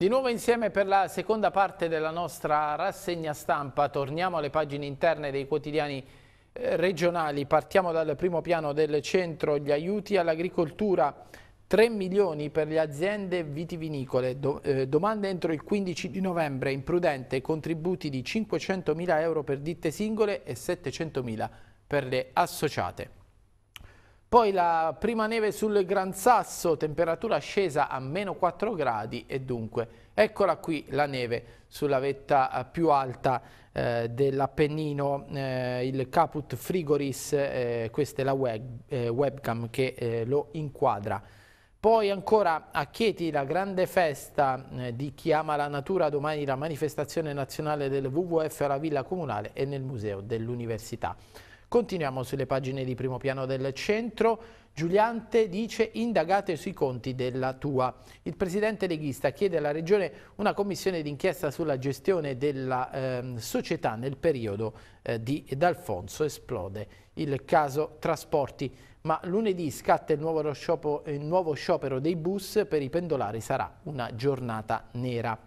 Di nuovo insieme per la seconda parte della nostra rassegna stampa, torniamo alle pagine interne dei quotidiani eh, regionali, partiamo dal primo piano del centro, gli aiuti all'agricoltura, 3 milioni per le aziende vitivinicole, Do, eh, domande entro il 15 di novembre, imprudente, contributi di 500 mila euro per ditte singole e 700 mila per le associate. Poi la prima neve sul Gran Sasso, temperatura scesa a meno 4 gradi e dunque eccola qui la neve sulla vetta eh, più alta eh, dell'Appennino, eh, il Caput Frigoris, eh, questa è la web, eh, webcam che eh, lo inquadra. Poi ancora a Chieti la grande festa di chi ama la natura, domani la manifestazione nazionale del WWF alla Villa Comunale e nel Museo dell'Università. Continuiamo sulle pagine di primo piano del centro. Giuliante dice indagate sui conti della tua. Il presidente leghista chiede alla Regione una commissione d'inchiesta sulla gestione della eh, società nel periodo eh, di D'Alfonso. Esplode il caso trasporti, ma lunedì scatta il nuovo, sciopero, il nuovo sciopero dei bus per i pendolari, sarà una giornata nera.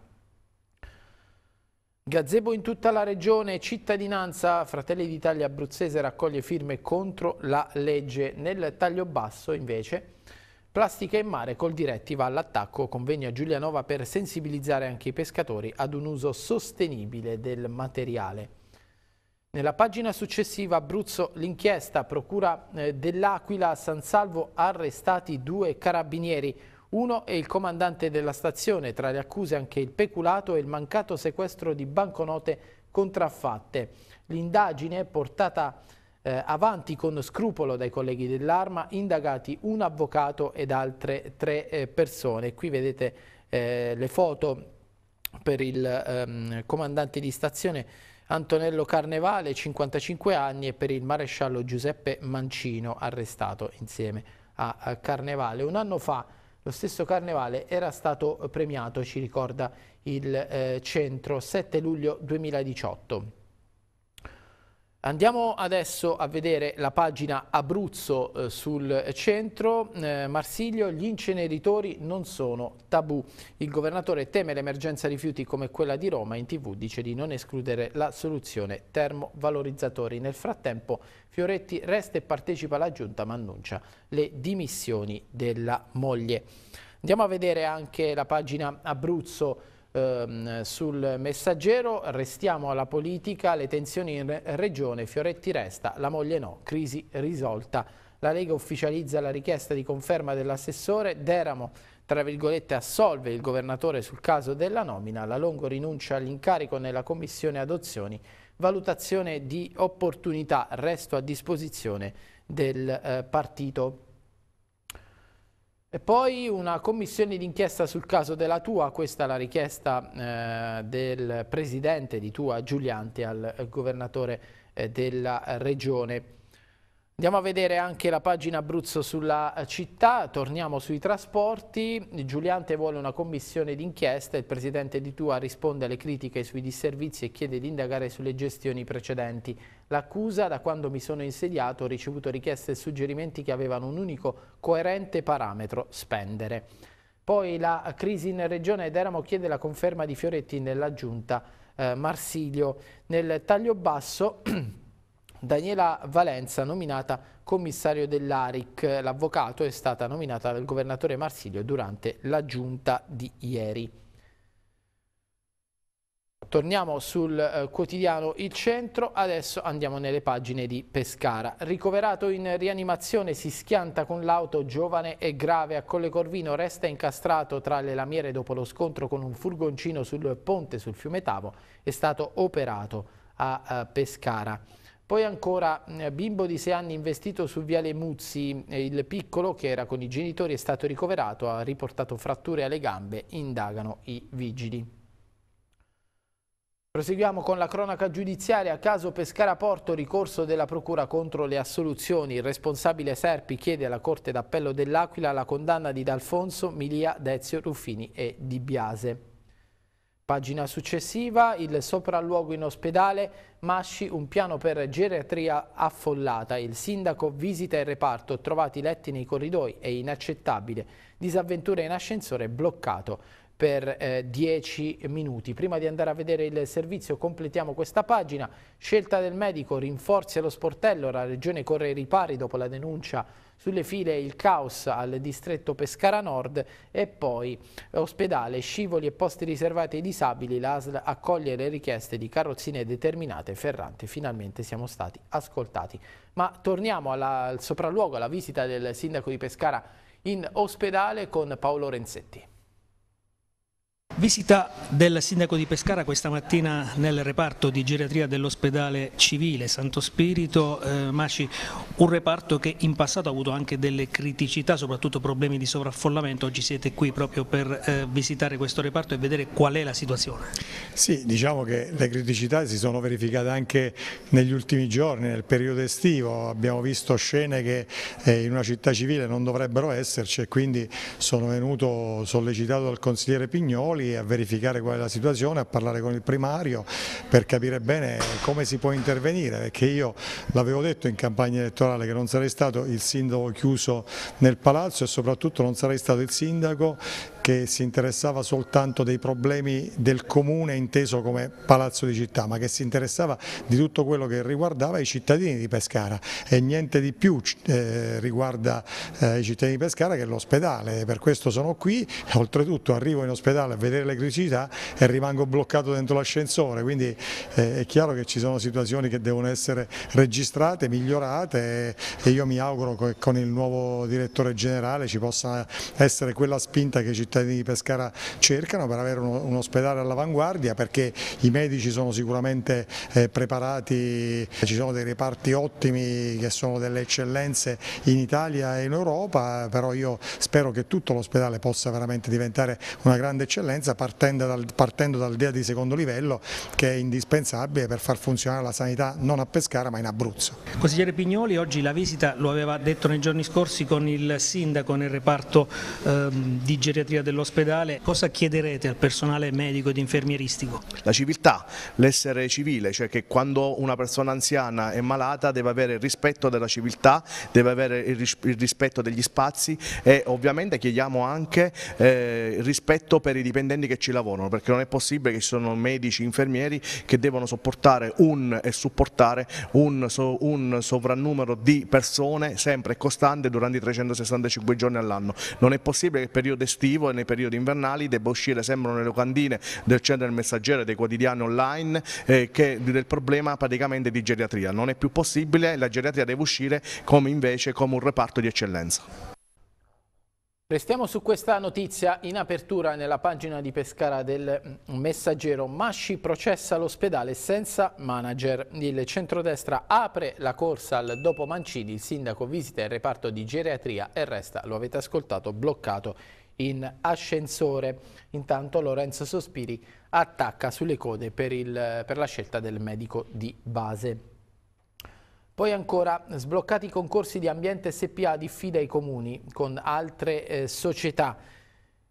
Gazebo in tutta la regione, cittadinanza, Fratelli d'Italia abruzzese raccoglie firme contro la legge. Nel taglio basso invece, plastica in mare col diretti va all'attacco, convegno a Giulianova per sensibilizzare anche i pescatori ad un uso sostenibile del materiale. Nella pagina successiva Abruzzo l'inchiesta, procura eh, dell'Aquila, San Salvo arrestati due carabinieri, uno è il comandante della stazione, tra le accuse anche il peculato e il mancato sequestro di banconote contraffatte. L'indagine portata eh, avanti con scrupolo dai colleghi dell'Arma, indagati un avvocato ed altre tre eh, persone. Qui vedete eh, le foto per il ehm, comandante di stazione Antonello Carnevale, 55 anni, e per il maresciallo Giuseppe Mancino, arrestato insieme a, a Carnevale. Un anno fa lo stesso carnevale era stato premiato, ci ricorda il eh, centro, 7 luglio 2018. Andiamo adesso a vedere la pagina Abruzzo eh, sul centro. Eh, Marsiglio, gli inceneritori non sono tabù. Il governatore teme l'emergenza rifiuti come quella di Roma. In tv dice di non escludere la soluzione termovalorizzatori. Nel frattempo Fioretti resta e partecipa alla giunta ma annuncia le dimissioni della moglie. Andiamo a vedere anche la pagina Abruzzo ehm, sul messaggero. Restiamo alla politica, le tensioni in regione, Fioretti resta, la moglie no, crisi risolta. La Lega ufficializza la richiesta di conferma dell'assessore, Deramo tra virgolette assolve il governatore sul caso della nomina, la Longo rinuncia all'incarico nella commissione adozioni, valutazione di opportunità, resto a disposizione del eh, partito. E poi una commissione d'inchiesta sul caso della Tua, questa è la richiesta eh, del presidente di Tua Giulianti al eh, governatore eh, della regione. Andiamo a vedere anche la pagina Abruzzo sulla eh, città, torniamo sui trasporti, Giuliante vuole una commissione d'inchiesta, il presidente di Tua risponde alle critiche sui disservizi e chiede di indagare sulle gestioni precedenti. L'accusa, da quando mi sono insediato, ho ricevuto richieste e suggerimenti che avevano un unico coerente parametro, spendere. Poi la crisi in regione Deramo chiede la conferma di Fioretti nella giunta eh, Marsilio. Nel taglio basso... Daniela Valenza, nominata commissario dell'ARIC. L'avvocato è stata nominata dal governatore Marsilio durante la giunta di ieri. Torniamo sul eh, quotidiano Il Centro, adesso andiamo nelle pagine di Pescara. Ricoverato in rianimazione, si schianta con l'auto, giovane e grave. A Colle Corvino resta incastrato tra le lamiere dopo lo scontro con un furgoncino sul ponte sul fiume Tavo. È stato operato a eh, Pescara. Poi ancora, eh, bimbo di 6 anni investito su Viale Muzzi, eh, il piccolo che era con i genitori è stato ricoverato, ha riportato fratture alle gambe, indagano i vigili. Proseguiamo con la cronaca giudiziaria. Caso Pescara Porto, ricorso della Procura contro le assoluzioni. Il responsabile Serpi chiede alla Corte d'Appello dell'Aquila la condanna di D'Alfonso, Milia, Dezio, Ruffini e Di Biase. Pagina successiva, il sopralluogo in ospedale, Masci, un piano per geriatria affollata. Il sindaco visita il reparto, trovati letti nei corridoi, è inaccettabile. Disavventura in ascensore bloccato per eh, 10 minuti. Prima di andare a vedere il servizio completiamo questa pagina. Scelta del medico, rinforzi allo sportello, la regione corre ai ripari dopo la denuncia sulle file il caos al distretto Pescara Nord e poi ospedale, scivoli e posti riservati ai disabili, l'ASL accoglie le richieste di carrozzine determinate Ferrante, finalmente siamo stati ascoltati. Ma torniamo alla, al sopralluogo, alla visita del sindaco di Pescara in ospedale con Paolo Renzetti. Visita del sindaco di Pescara questa mattina nel reparto di geriatria dell'ospedale civile Santo Spirito, eh, Maci, un reparto che in passato ha avuto anche delle criticità, soprattutto problemi di sovraffollamento, oggi siete qui proprio per eh, visitare questo reparto e vedere qual è la situazione. Sì, diciamo che le criticità si sono verificate anche negli ultimi giorni, nel periodo estivo, abbiamo visto scene che eh, in una città civile non dovrebbero esserci e quindi sono venuto sollecitato dal consigliere Pignoli territori a verificare qual è la situazione, a parlare con il primario per capire bene come si può intervenire, perché io l'avevo detto in campagna elettorale che non sarei stato il sindaco chiuso nel palazzo e soprattutto non sarei stato il sindaco che si interessava soltanto dei problemi del comune inteso come palazzo di città, ma che si interessava di tutto quello che riguardava i cittadini di Pescara e niente di più eh, riguarda eh, i cittadini di Pescara che l'ospedale, per questo sono qui, oltretutto arrivo in ospedale a vedere le criticità e rimango bloccato dentro l'ascensore, quindi eh, è chiaro che ci sono situazioni che devono essere registrate, migliorate e, io mi auguro che con il nuovo direttore generale ci possa essere quella spinta che i cittadini cittadini di Pescara cercano per avere uno, un ospedale all'avanguardia perché i medici sono sicuramente eh, preparati, ci sono dei reparti ottimi che sono delle eccellenze in Italia e in Europa, però io spero che tutto l'ospedale possa veramente diventare una grande eccellenza partendo dal, partendo dal DEA di secondo livello che è indispensabile per far funzionare la sanità non a Pescara ma in Abruzzo. Consigliere Pignoli, oggi la visita, lo aveva detto nei giorni scorsi con il sindaco nel reparto ehm, di geriatria dell'ospedale, cosa chiederete al personale medico ed infermieristico? La civiltà, l'essere civile, cioè che quando una persona anziana è malata deve avere il rispetto della civiltà, deve avere il rispetto degli spazi e ovviamente chiediamo anche eh, rispetto per i dipendenti che ci lavorano, perché non è possibile che ci sono medici, infermieri che devono sopportare un, e supportare un, so, un sovrannumero di persone sempre costante durante i 365 giorni all'anno. Non è possibile che il periodo estivo nei periodi invernali debba uscire sempre nelle locandine del centro del messaggero e dei quotidiani online eh, che, del problema praticamente di geriatria. Non è più possibile, la geriatria deve uscire come invece come un reparto di eccellenza. Restiamo su questa notizia in apertura nella pagina di Pescara del messaggero Masci processa l'ospedale senza manager. Il centrodestra apre la corsa al dopo Mancini, il sindaco visita il reparto di geriatria e resta, lo avete ascoltato, bloccato in ascensore. Intanto Lorenzo Sospiri attacca sulle code per, il, per la scelta del medico di base. Poi ancora, sbloccati i concorsi di Ambiente SPA diffida i comuni con altre eh, società.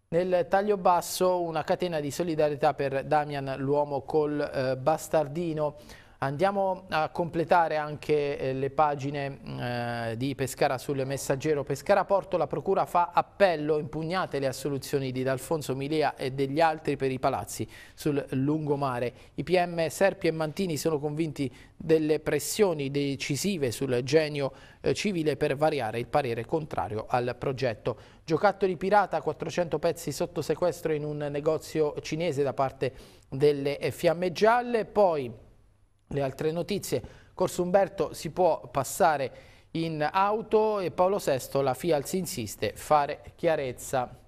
Nel taglio basso una catena di solidarietà per Damian l'uomo col eh, bastardino. Andiamo a completare anche eh, le pagine mm, eh, di Pescara sul messaggero Pescara Porto. La procura fa appello, impugnate le assoluzioni di D'Alfonso Milea e degli altri per i palazzi sul lungomare. I PM Serpi e Mantini sono convinti delle pressioni decisive sul genio eh, civile per variare il parere contrario al progetto. Giocattoli pirata, 400 pezzi sotto sequestro in un negozio cinese da parte delle Fiamme Gialle. Poi le altre notizie. Corso Umberto si può passare in auto e Paolo VI, la FIAL si insiste, fare chiarezza.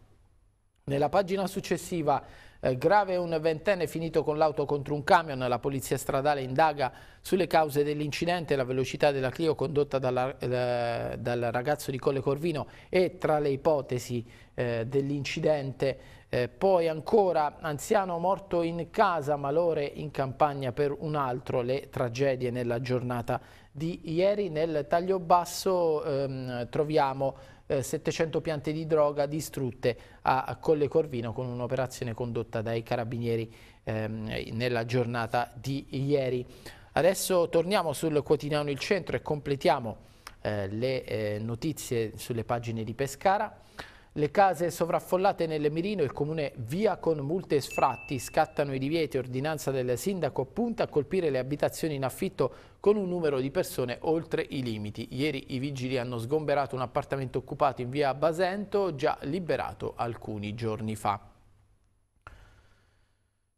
Nella pagina successiva eh, grave un ventenne finito con l'auto contro un camion, la polizia stradale indaga sulle cause dell'incidente, e la velocità della Clio condotta dalla, eh, dal ragazzo di Colle Corvino e tra le ipotesi eh, dell'incidente eh, poi ancora anziano morto in casa, malore in campagna per un altro, le tragedie nella giornata di ieri. Nel taglio basso ehm, troviamo eh, 700 piante di droga distrutte a, a Colle Corvino con un'operazione condotta dai carabinieri ehm, nella giornata di ieri. Adesso torniamo sul quotidiano Il Centro e completiamo eh, le eh, notizie sulle pagine di Pescara. Le case sovraffollate nel Mirino, il comune via con multe e sfratti, scattano i divieti, ordinanza del sindaco punta a colpire le abitazioni in affitto con un numero di persone oltre i limiti. Ieri i vigili hanno sgomberato un appartamento occupato in via Basento, già liberato alcuni giorni fa.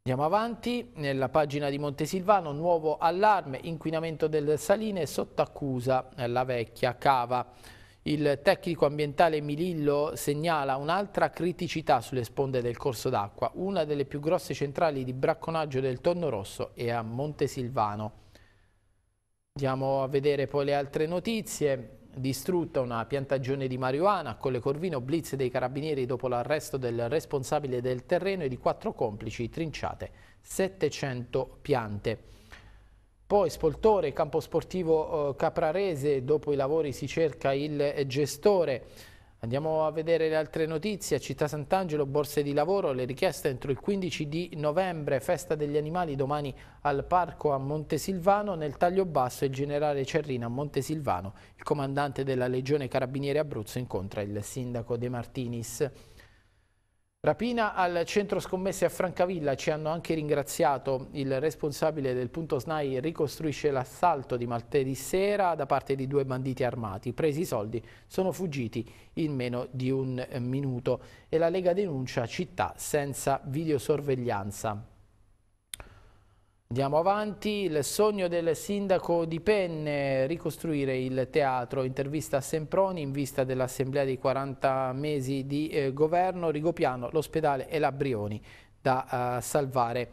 Andiamo avanti, nella pagina di Montesilvano, nuovo allarme, inquinamento del Saline, sotto accusa la vecchia cava. Il tecnico ambientale Milillo segnala un'altra criticità sulle sponde del corso d'acqua. Una delle più grosse centrali di bracconaggio del tonno rosso è a Montesilvano. Andiamo a vedere poi le altre notizie distrutta una piantagione di marijuana, con le Corvino blitz dei carabinieri dopo l'arresto del responsabile del terreno e di quattro complici trinciate 700 piante. Poi Spoltore, campo sportivo eh, Caprarese, dopo i lavori si cerca il gestore. Andiamo a vedere le altre notizie. Città Sant'Angelo, borse di lavoro, le richieste entro il 15 di novembre, festa degli animali domani al parco a Montesilvano. Nel taglio basso il generale Cerrina a Montesilvano, il comandante della Legione Carabinieri Abruzzo, incontra il sindaco De Martinis. Rapina al centro scommesse a Francavilla, ci hanno anche ringraziato. Il responsabile del punto SNAI ricostruisce l'assalto di martedì sera da parte di due banditi armati. Presi i soldi, sono fuggiti in meno di un minuto e la Lega denuncia città senza videosorveglianza. Andiamo avanti, il sogno del sindaco di Penne, ricostruire il teatro, intervista a Semproni in vista dell'assemblea dei 40 mesi di eh, governo, Rigopiano, l'ospedale e la Brioni da eh, salvare.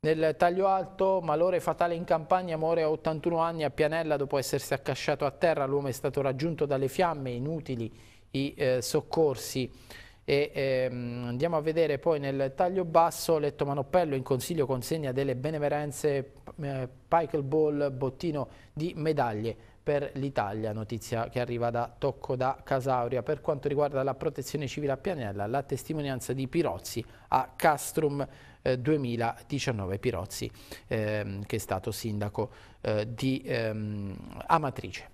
Nel taglio alto, malore fatale in campagna, muore a 81 anni a Pianella dopo essersi accasciato a terra, l'uomo è stato raggiunto dalle fiamme, inutili i eh, soccorsi e ehm, andiamo a vedere poi nel taglio basso Letto Manoppello in consiglio consegna delle benemerenze eh, Ball bottino di medaglie per l'Italia, notizia che arriva da Tocco da Casauria. Per quanto riguarda la protezione civile a Pianella, la testimonianza di Pirozzi a Castrum eh, 2019, Pirozzi ehm, che è stato sindaco eh, di ehm, Amatrice.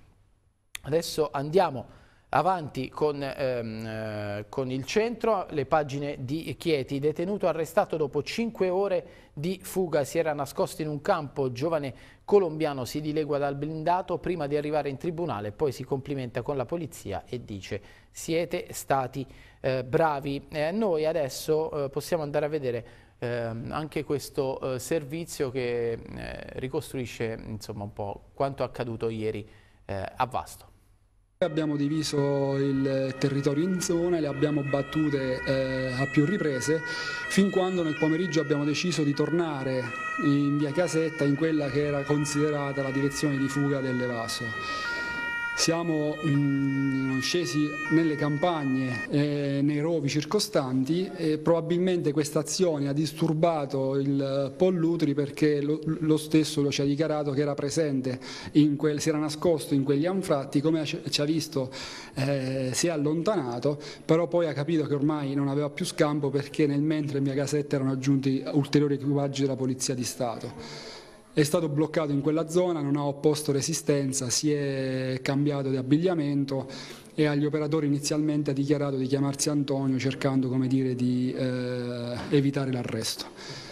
Adesso andiamo Avanti con, ehm, eh, con, il centro, le pagine di Chieti, detenuto arrestato dopo 5 ore di fuga, si era nascosto in un campo, giovane colombiano si dilegua dal blindato prima di arrivare in tribunale, poi si complimenta con la polizia e dice siete stati eh, bravi. Eh, noi adesso eh, possiamo andare a vedere ehm, anche questo eh, servizio che eh, ricostruisce insomma, un po' quanto accaduto ieri a Vasto. Abbiamo diviso il territorio in zone, le abbiamo battute eh, a più riprese, fin quando nel pomeriggio abbiamo deciso di tornare in via Casetta in quella che era considerata la direzione di fuga dell'Evaso. Siamo mh, mm, scesi nelle campagne, eh, nei rovi circostanti e probabilmente questa azione ha disturbato il eh, Pollutri perché lo, lo stesso lo ci ha dichiarato che era presente, quel, si era nascosto in quegli anfratti, come ci ha visto eh, si è allontanato, però poi ha capito che ormai non aveva più scampo perché nel mentre in mia casetta erano aggiunti ulteriori equipaggi della Polizia di Stato è stato bloccato in quella zona, non ha opposto resistenza, si è cambiato di abbigliamento e agli operatori inizialmente ha dichiarato di chiamarsi Antonio cercando dire, di eh, evitare l'arresto.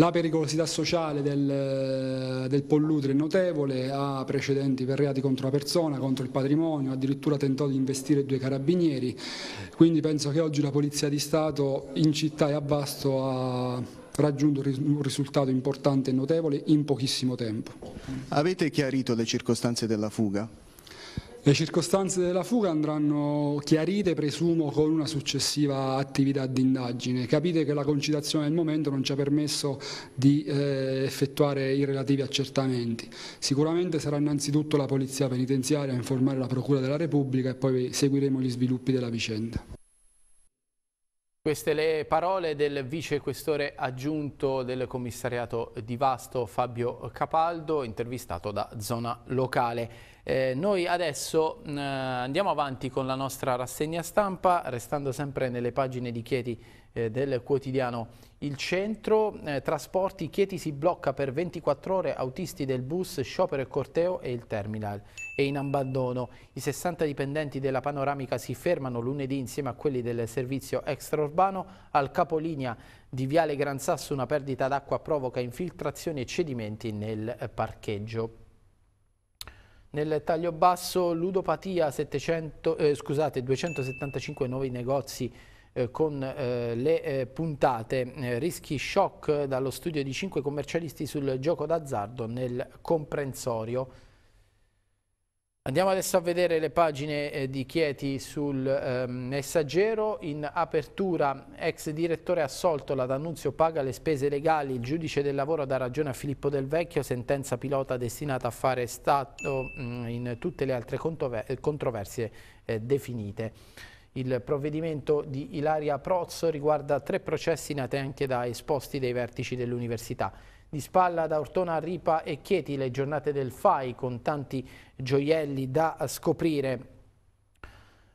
La pericolosità sociale del, del pollutre è notevole, ha precedenti per reati contro la persona, contro il patrimonio, addirittura tentò di investire due carabinieri, quindi penso che oggi la Polizia di Stato in città e a Basto ha, raggiunto un risultato importante e notevole in pochissimo tempo. Avete chiarito le circostanze della fuga? Le circostanze della fuga andranno chiarite, presumo, con una successiva attività d'indagine. Capite che la concitazione del momento non ci ha permesso di eh, effettuare i relativi accertamenti. Sicuramente sarà innanzitutto la Polizia Penitenziaria a informare la Procura della Repubblica e poi seguiremo gli sviluppi della vicenda. Queste le parole del vicequestore aggiunto del commissariato di Vasto Fabio Capaldo, intervistato da Zona Locale. Eh, noi adesso mm, eh, andiamo avanti con la nostra rassegna stampa, restando sempre nelle pagine di Chieti eh, del quotidiano Il Centro. Eh, trasporti, Chieti si blocca per 24 ore, autisti del bus, sciopero e corteo e il terminal è in abbandono. I 60 dipendenti della panoramica si fermano lunedì insieme a quelli del servizio extraurbano al capolinea di Viale Gran Sasso una perdita d'acqua provoca infiltrazioni e cedimenti nel eh, parcheggio. Nel taglio basso ludopatia 700, eh, scusate, 275 nuovi negozi eh, con eh, le eh, puntate, eh, rischi shock dallo studio di 5 commercialisti sul gioco d'azzardo nel comprensorio. Andiamo adesso a vedere le pagine eh, di Chieti sul eh, messaggero. In apertura, ex direttore assolto, la D'Annunzio paga le spese legali, il giudice del lavoro dà ragione a Filippo Del Vecchio, sentenza pilota destinata a fare stato mh, mm, in tutte le altre controver controversie eh, definite. Il provvedimento di Ilaria Prozzo riguarda tre processi nati anche da esposti dei vertici dell'università. Di spalla da Ortona Ripa e Chieti le giornate del FAI con tanti gioielli da scoprire.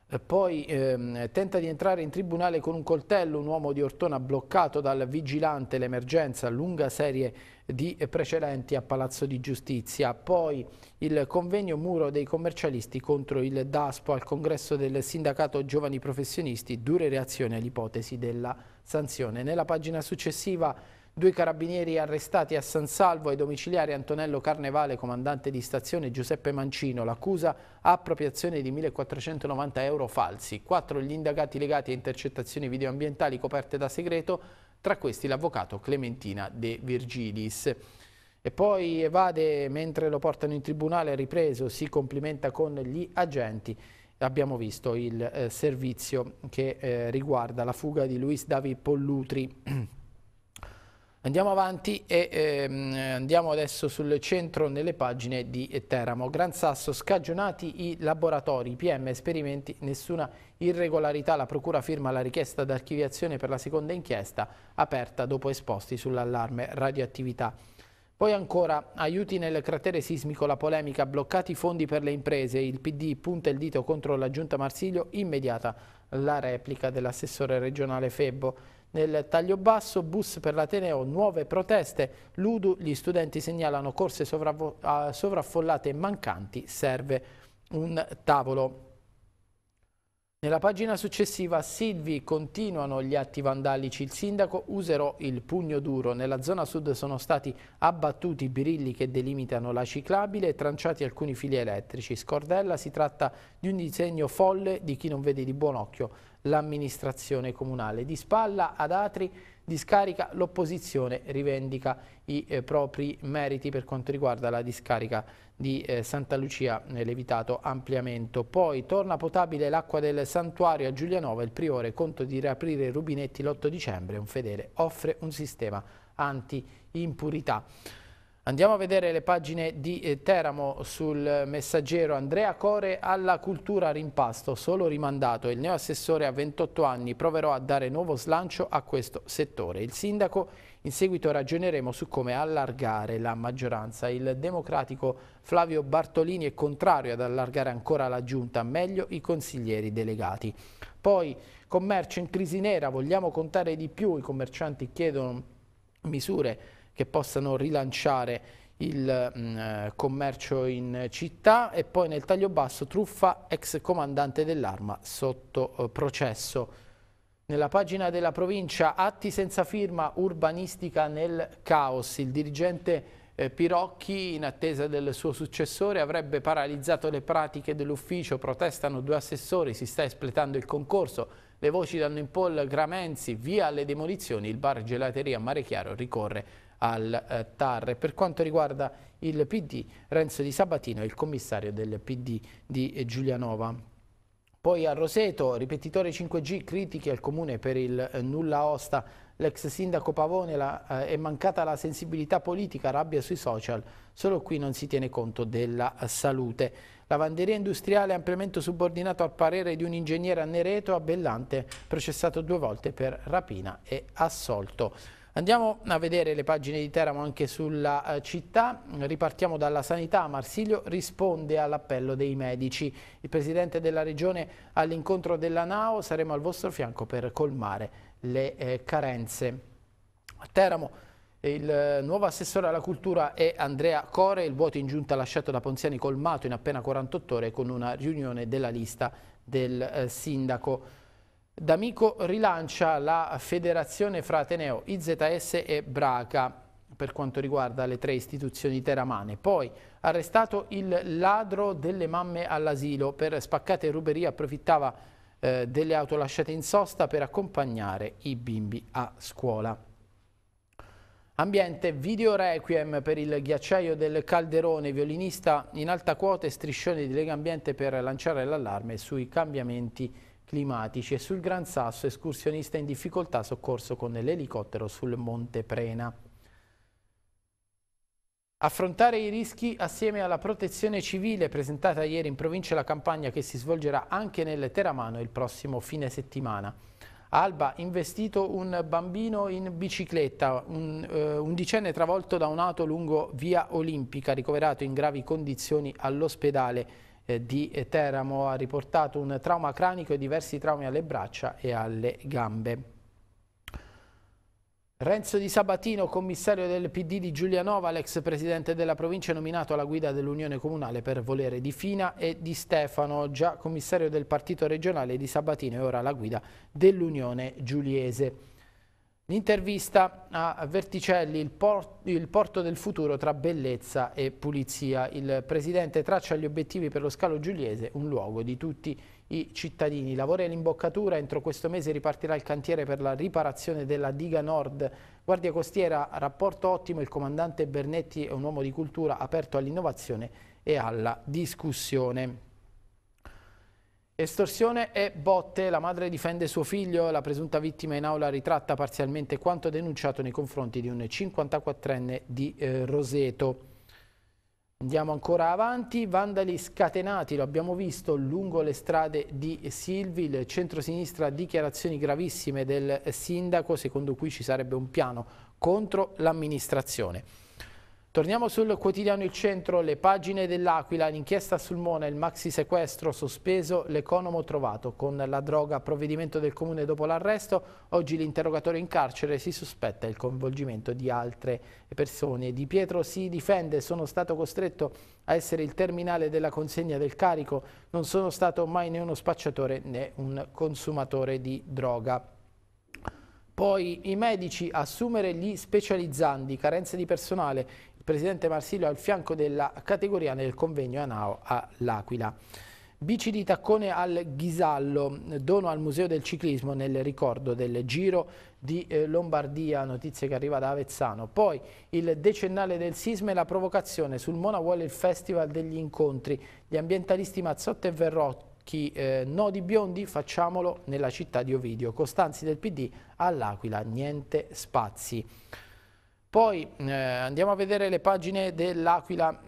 Eh, poi ehm, tenta di entrare in tribunale con un coltello un uomo di Ortona bloccato dal vigilante l'emergenza, lunga serie di precedenti a Palazzo di Giustizia. Poi il convegno muro dei commercialisti contro il DASPO al congresso del sindacato giovani professionisti, dure reazioni all'ipotesi della sanzione. Nella pagina successiva Due carabinieri arrestati a San Salvo ai domiciliari Antonello Carnevale, comandante di stazione Giuseppe Mancino, l'accusa appropriazione di 1.490 euro falsi. Quattro gli indagati legati a intercettazioni videoambientali coperte da segreto, tra questi l'avvocato Clementina De Virgilis. E poi evade mentre lo portano in tribunale, ripreso, si complimenta con gli agenti abbiamo visto il eh, servizio che eh, riguarda la fuga di Luis Davi Pollutri Andiamo avanti e ehm, andiamo adesso sul centro nelle pagine di Teramo. Gran Sasso, scagionati i laboratori, PM esperimenti, nessuna irregolarità. La Procura firma la richiesta d'archiviazione per la seconda inchiesta aperta dopo esposti sull'allarme radioattività. Poi ancora, aiuti nel cratere sismico, la polemica, bloccati i fondi per le imprese, il PD punta il dito contro la giunta Marsiglio, immediata la replica dell'assessore regionale Febbo. Nel taglio basso, bus per l'Ateneo, nuove proteste, l'Udu, gli studenti segnalano corse ah, sovraffollate e mancanti, serve un tavolo nella pagina successiva Silvi continuano gli atti vandalici, il sindaco userò il pugno duro, nella zona sud sono stati abbattuti i birilli che delimitano la ciclabile e tranciati alcuni fili elettrici, scordella si tratta di un disegno folle di chi non vede di buon occhio l'amministrazione comunale, di spalla ad Atri discarica, l'opposizione rivendica i eh, propri meriti per quanto riguarda la discarica di eh, Santa Lucia eh, Levitato Ampliamento. Poi torna potabile l'acqua del santuario a Giulianova, il priore conto di riaprire i rubinetti l'8 dicembre, un fedele offre un sistema anti-impurità. Andiamo a vedere le pagine di eh, Teramo sul messaggero Andrea Core alla cultura rimpasto, solo rimandato. Il neoassessore ha 28 anni proverò a dare nuovo slancio a questo settore. Il sindaco in seguito ragioneremo su come allargare la maggioranza. Il democratico Flavio Bartolini è contrario ad allargare ancora la giunta, meglio i consiglieri delegati. Poi commercio in crisi nera, vogliamo contare di più, i commercianti chiedono misure che possano rilanciare il mh, mm, eh, commercio in città e poi nel taglio basso truffa ex comandante dell'arma sotto eh, processo. Nella pagina della provincia atti senza firma urbanistica nel caos. Il dirigente eh, Pirocchi, in attesa del suo successore, avrebbe paralizzato le pratiche dell'ufficio, protestano due assessori, si sta espletando il concorso, le voci danno in poll Gramenzi, via alle demolizioni, il bar gelateria Mare Chiaro ricorre al eh, TAR. Per quanto riguarda il PD, Renzo Di Sabatino è il commissario del PD di eh, Giulianova. Poi a Roseto, ripetitore 5G, critiche al comune per il eh, nulla osta. L'ex sindaco Pavone la, eh, è mancata la sensibilità politica, rabbia sui social, solo qui non si tiene conto della eh, salute. Lavanderia industriale, ampiamente subordinato al parere di un ingegnere a Nereto, a Bellante, processato due volte per rapina e assolto. Andiamo a vedere le pagine di Teramo anche sulla eh, città, ripartiamo dalla sanità, Marsilio risponde all'appello dei medici. Il Presidente della Regione all'incontro della NAO, saremo al vostro fianco per colmare le eh, carenze. A Teramo il eh, nuovo assessore alla cultura è Andrea Core, il vuoto in giunta lasciato da Ponziani colmato in appena 48 ore con una riunione della lista del sindaco. D'Amico rilancia la federazione fra Ateneo, IZS e Braca per quanto riguarda le tre istituzioni teramane. Poi arrestato il ladro delle mamme all'asilo per spaccate e ruberie approfittava eh, delle auto lasciate in sosta per accompagnare i bimbi a scuola. Ambiente, video requiem per il ghiacciaio del calderone, violinista in alta quota e striscione di Lega Ambiente per lanciare l'allarme sui cambiamenti climatici e sul Gran Sasso escursionista in difficoltà soccorso con l'elicottero sul Monte Prena. Affrontare i rischi assieme alla protezione civile presentata ieri in provincia la campagna che si svolgerà anche nel Teramano il prossimo fine settimana. Alba investito un bambino in bicicletta, un eh, undicenne travolto da un'auto lungo via Olimpica, ricoverato in gravi condizioni all'ospedale eh, di Teramo ha riportato un trauma cranico e diversi traumi alle braccia e alle gambe. Renzo Di Sabatino, commissario del PD di Giulianova, l'ex presidente della provincia, nominato alla guida dell'Unione Comunale per volere di Fina e di Stefano, già commissario del partito regionale di Sabatino e ora alla guida dell'Unione Giuliese. L'intervista a Verticelli, il, por il, porto del futuro tra bellezza e pulizia. Il presidente traccia gli obiettivi per lo scalo giuliese, un luogo di tutti i cittadini. Lavora in imboccatura, entro questo mese ripartirà il cantiere per la riparazione della diga nord. Guardia costiera, rapporto ottimo, il comandante Bernetti è un uomo di cultura aperto all'innovazione e alla discussione. Estorsione e botte. La madre difende suo figlio. La presunta vittima in aula ritratta parzialmente quanto denunciato nei confronti di un 54enne di eh, Roseto. Andiamo ancora avanti. Vandali scatenati, lo abbiamo visto, lungo le strade di Silvi. Il centrosinistra ha dichiarazioni gravissime del eh, sindaco, secondo cui ci sarebbe un piano contro l'amministrazione. Torniamo sul quotidiano Il Centro, le pagine dell'Aquila, l'inchiesta sul Mona, il maxi sequestro sospeso, l'economo trovato con la droga, provvedimento del comune dopo l'arresto, oggi l'interrogatore in carcere si sospetta il coinvolgimento di altre persone. Di Pietro si difende, sono stato costretto a essere il terminale della consegna del carico, non sono stato mai né uno spacciatore né un consumatore di droga. Poi i medici assumere gli specializzandi, carenze di personale, presidente Marsilio al fianco della categoria nel convegno ANAO all'Aquila. Bici di taccone al Ghisallo, dono al Museo del Ciclismo nel ricordo del Giro di eh, Lombardia, notizie che arriva da Avezzano. Poi il decennale del sisma e la provocazione sul Mona vuole il Festival degli Incontri. Gli ambientalisti Mazzotto e Verrocchi, eh, nodi biondi, facciamolo nella città di Ovidio. Costanzi del PD all'Aquila, niente spazi. Poi eh, andiamo a vedere le pagine dell'Aquila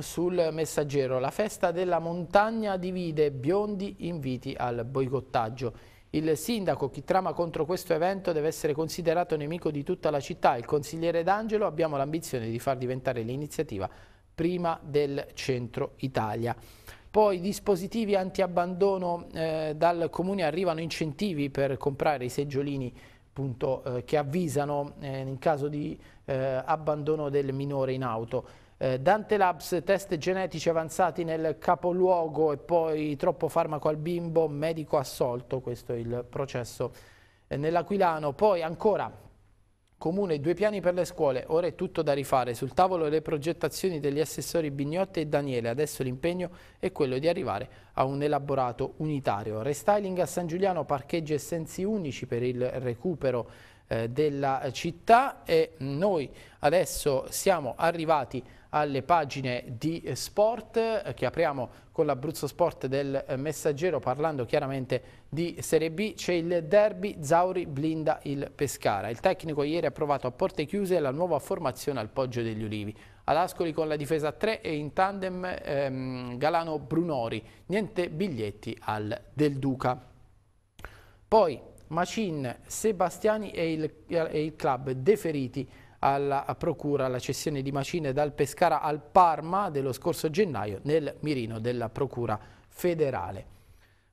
sul messaggero. La festa della montagna divide biondi inviti al boicottaggio. Il sindaco, chi trama contro questo evento, deve essere considerato nemico di tutta la città. Il consigliere D'Angelo abbiamo l'ambizione di far diventare l'iniziativa prima del centro Italia. Poi dispositivi anti-abbandono eh, dal comune arrivano incentivi per comprare i seggiolini appunto, eh, che avvisano eh, in caso di eh, abbandono del minore in auto. Eh, Dante Labs, test genetici avanzati nel capoluogo e poi troppo farmaco al bimbo, medico assolto, questo è il processo eh, nell'Aquilano. Poi ancora Comune, due piani per le scuole, ora è tutto da rifare. Sul tavolo le progettazioni degli assessori Bignotti e Daniele. Adesso l'impegno è quello di arrivare a un elaborato unitario. Restyling a San Giuliano, parcheggi e sensi unici per il recupero eh, della città e noi adesso siamo arrivati a alle pagine di sport eh, che apriamo con l'Abruzzo Sport del eh, Messaggero parlando chiaramente di Serie B. C'è il derby Zauri blinda il Pescara. Il tecnico ieri ha provato a porte chiuse la nuova formazione al Poggio degli Ulivi. Ad Ascoli con la difesa 3 e in tandem ehm, Galano Brunori. Niente biglietti al Del Duca. Poi Macin, Sebastiani e il, e il club deferiti alla procura la cessione di Macine dal Pescara al Parma dello scorso gennaio nel mirino della procura federale.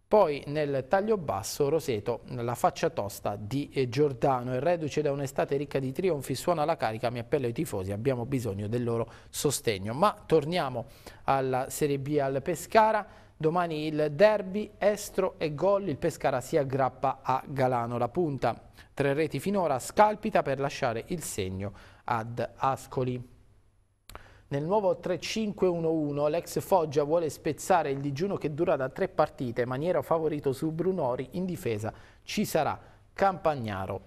Poi nel taglio basso Roseto, la faccia tosta di Giordano, il reduce da un'estate ricca di trionfi, suona la carica, mi appello ai tifosi, abbiamo bisogno del loro sostegno. Ma torniamo alla Serie B al Pescara, Domani il derby, estro e gol, il Pescara si aggrappa a Galano. La punta, tre reti finora, scalpita per lasciare il segno ad Ascoli. Nel nuovo 3-5-1-1 l'ex Foggia vuole spezzare il digiuno che dura da tre partite, maniera favorito su Brunori in difesa. Ci sarà Campagnaro.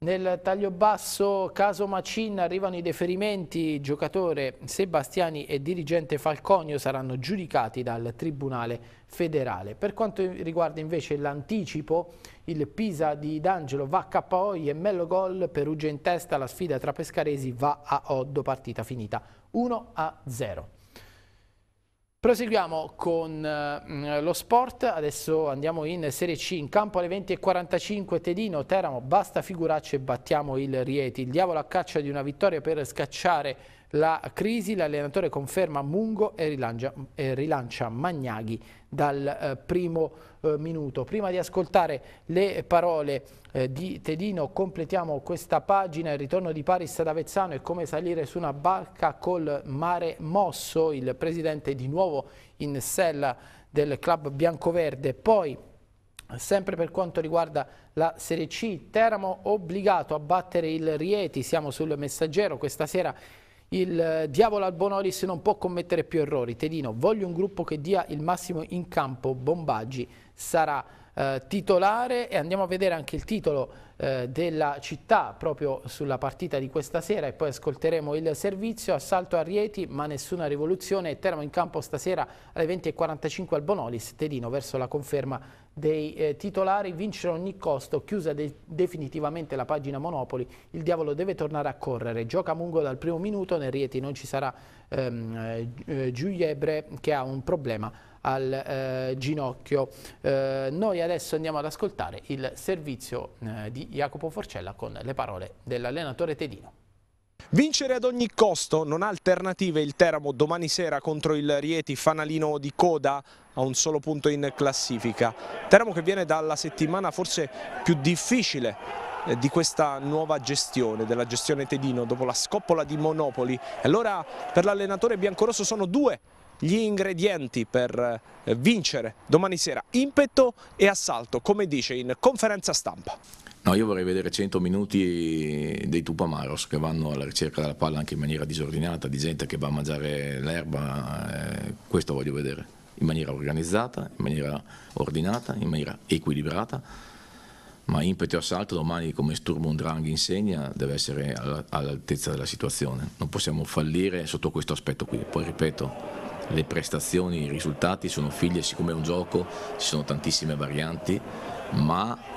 Nel taglio basso caso Macin arrivano i deferimenti, giocatore Sebastiani e dirigente Falconio saranno giudicati dal Tribunale federale. Per quanto riguarda invece l'anticipo, il Pisa di D'Angelo va a e Mello gol, Perugia in testa, la sfida tra pescaresi va a Oddo, partita finita 1-0. Proseguiamo con eh, lo sport, adesso andiamo in Serie C, in campo alle 20.45 Tedino, Teramo, basta figuracce e battiamo il Rieti, il diavolo a caccia di una vittoria per scacciare la crisi, l'allenatore conferma Mungo e rilancia, e rilancia Magnaghi dal eh, primo eh, minuto. Prima di ascoltare le parole eh, di Tedino completiamo questa pagina, il ritorno di Paris ad Avezzano e come salire su una barca col mare mosso, il presidente di nuovo in sella del club biancoverde. Poi Sempre per quanto riguarda la Serie C, Teramo obbligato a battere il Rieti, siamo sul messaggero questa sera il eh, diavolo al Bonolis non può commettere più errori. Tedino, voglio un gruppo che dia il massimo in campo, Bombaggi sarà eh, titolare e andiamo a vedere anche il titolo eh, della città proprio sulla partita di questa sera e poi ascolteremo il servizio, assalto a Rieti ma nessuna rivoluzione, Teramo in campo stasera alle 20.45 al Bonolis, Tedino verso la conferma dei eh, titolari, vincere a ogni costo, chiusa de definitivamente la pagina Monopoli, il diavolo deve tornare a correre, gioca Mungo dal primo minuto, nel Rieti non ci sarà ehm, eh, eh Giuliebre che ha un problema al eh, ginocchio. Eh, noi adesso andiamo ad ascoltare il servizio eh, di Jacopo Forcella con le parole dell'allenatore Tedino. Vincere ad ogni costo non ha alternative il Teramo domani sera contro il Rieti fanalino di coda a un solo punto in classifica. Teramo che viene dalla settimana forse più difficile eh, di questa nuova gestione, della gestione Tedino dopo la scoppola di Monopoli. Allora per l'allenatore biancorosso sono due gli ingredienti per eh, vincere domani sera, impeto e assalto, come dice in conferenza stampa. No, io vorrei vedere 100 minuti dei Tupamaros che vanno alla ricerca della palla anche in maniera disordinata, di gente che va a mangiare l'erba, eh, questo voglio vedere, in maniera organizzata, in maniera ordinata, in maniera equilibrata, ma impeto e assalto domani come Sturm und Drang insegna deve essere all'altezza della situazione, non possiamo fallire sotto questo aspetto qui, poi ripeto, le prestazioni, i risultati sono figlie, siccome è un gioco, ci sono tantissime varianti, ma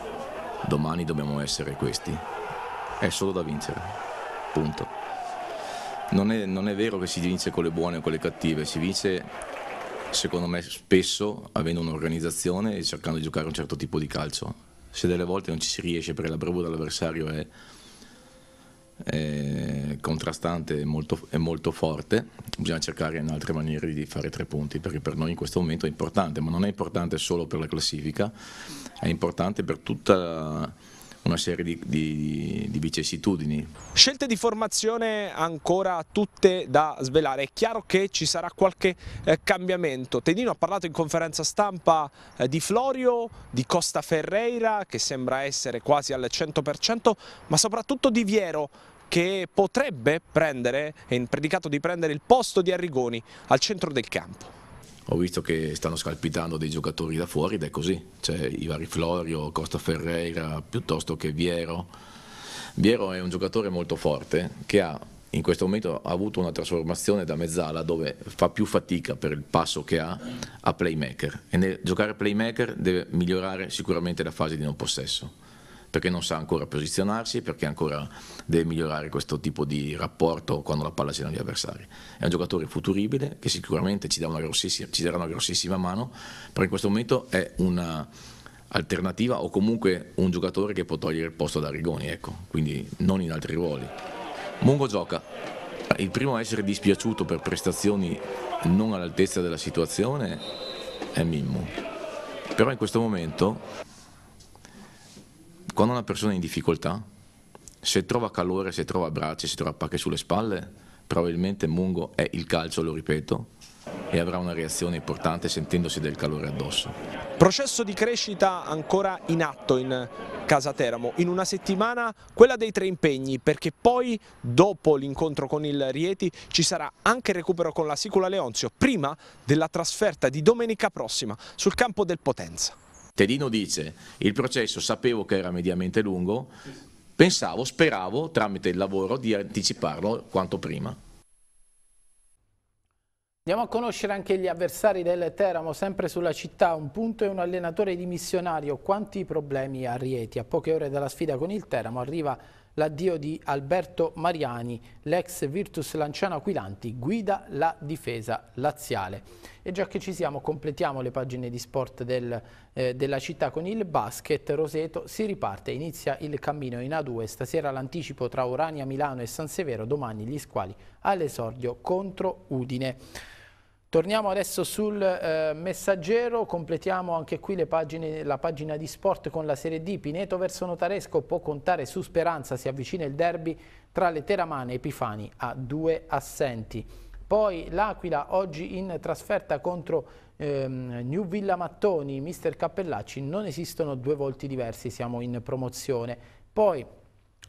Domani dobbiamo essere questi. È solo da vincere. Punto. Non è, non è vero che si vince con le buone o con le cattive, si vince secondo me spesso avendo un'organizzazione e cercando di giocare un certo tipo di calcio. Se delle volte non ci si riesce perché la bravura dell'avversario è è contrastante e molto, è molto forte, bisogna cercare in altre maniere di fare tre punti perché per noi in questo momento è importante, ma non è importante solo per la classifica, è importante per tutta una serie di, di, di vicissitudini. Scelte di formazione ancora tutte da svelare, è chiaro che ci sarà qualche eh, cambiamento. Tedino ha parlato in conferenza stampa eh, di Florio, di Costa Ferreira che sembra essere quasi al 100%, ma soprattutto di Viero che potrebbe prendere, è predicato di prendere il posto di Arrigoni al centro del campo. Ho visto che stanno scalpitando dei giocatori da fuori ed è così, c'è Ivari Florio, Costa Ferreira piuttosto che Viero. Viero è un giocatore molto forte che ha in questo momento ha avuto una trasformazione da mezzala dove fa più fatica per il passo che ha a playmaker e nel giocare playmaker deve migliorare sicuramente la fase di non possesso perché non sa ancora posizionarsi, perché ancora deve migliorare questo tipo di rapporto quando la palla c'è negli avversari. È un giocatore futuribile che sicuramente ci, una ci darà una grossissima mano, però in questo momento è un'alternativa o comunque un giocatore che può togliere il posto da Rigoni, ecco, quindi non in altri ruoli. Mungo gioca, il primo a essere dispiaciuto per prestazioni non all'altezza della situazione è Mimmo, però in questo momento quando una persona è in difficoltà, se trova calore, se trova braccia, se trova pacche sulle spalle, probabilmente Mungo è il calcio, lo ripeto, e avrà una reazione importante sentendosi del calore addosso. Processo di crescita ancora in atto in Casa Teramo, in una settimana quella dei tre impegni perché poi dopo l'incontro con il Rieti ci sarà anche recupero con la Sicula Leonzio prima della trasferta di domenica prossima sul campo del Potenza. Tedino dice, il processo sapevo che era mediamente lungo, pensavo, speravo tramite il lavoro di anticiparlo quanto prima. Andiamo a conoscere anche gli avversari del Teramo, sempre sulla città, un punto e un allenatore dimissionario. Quanti problemi a Rieti? A poche ore dalla sfida con il Teramo arriva L'addio di Alberto Mariani, l'ex Virtus Lanciano Aquilanti, guida la difesa laziale. E già che ci siamo, completiamo le pagine di sport del, eh, della città con il basket. Roseto si riparte, inizia il cammino in A2. Stasera l'anticipo tra Urania, Milano e San Severo, domani gli squali all'esordio contro Udine. Torniamo adesso sul eh, messaggero, completiamo anche qui pagine, la pagina di sport con la Serie D. Pineto verso Notaresco può contare su Speranza, si avvicina il derby tra le Teramane e Epifani a due assenti. Poi l'Aquila oggi in trasferta contro ehm, New Villa Mattoni, mister Cappellacci, non esistono due volti diversi, siamo in promozione. Poi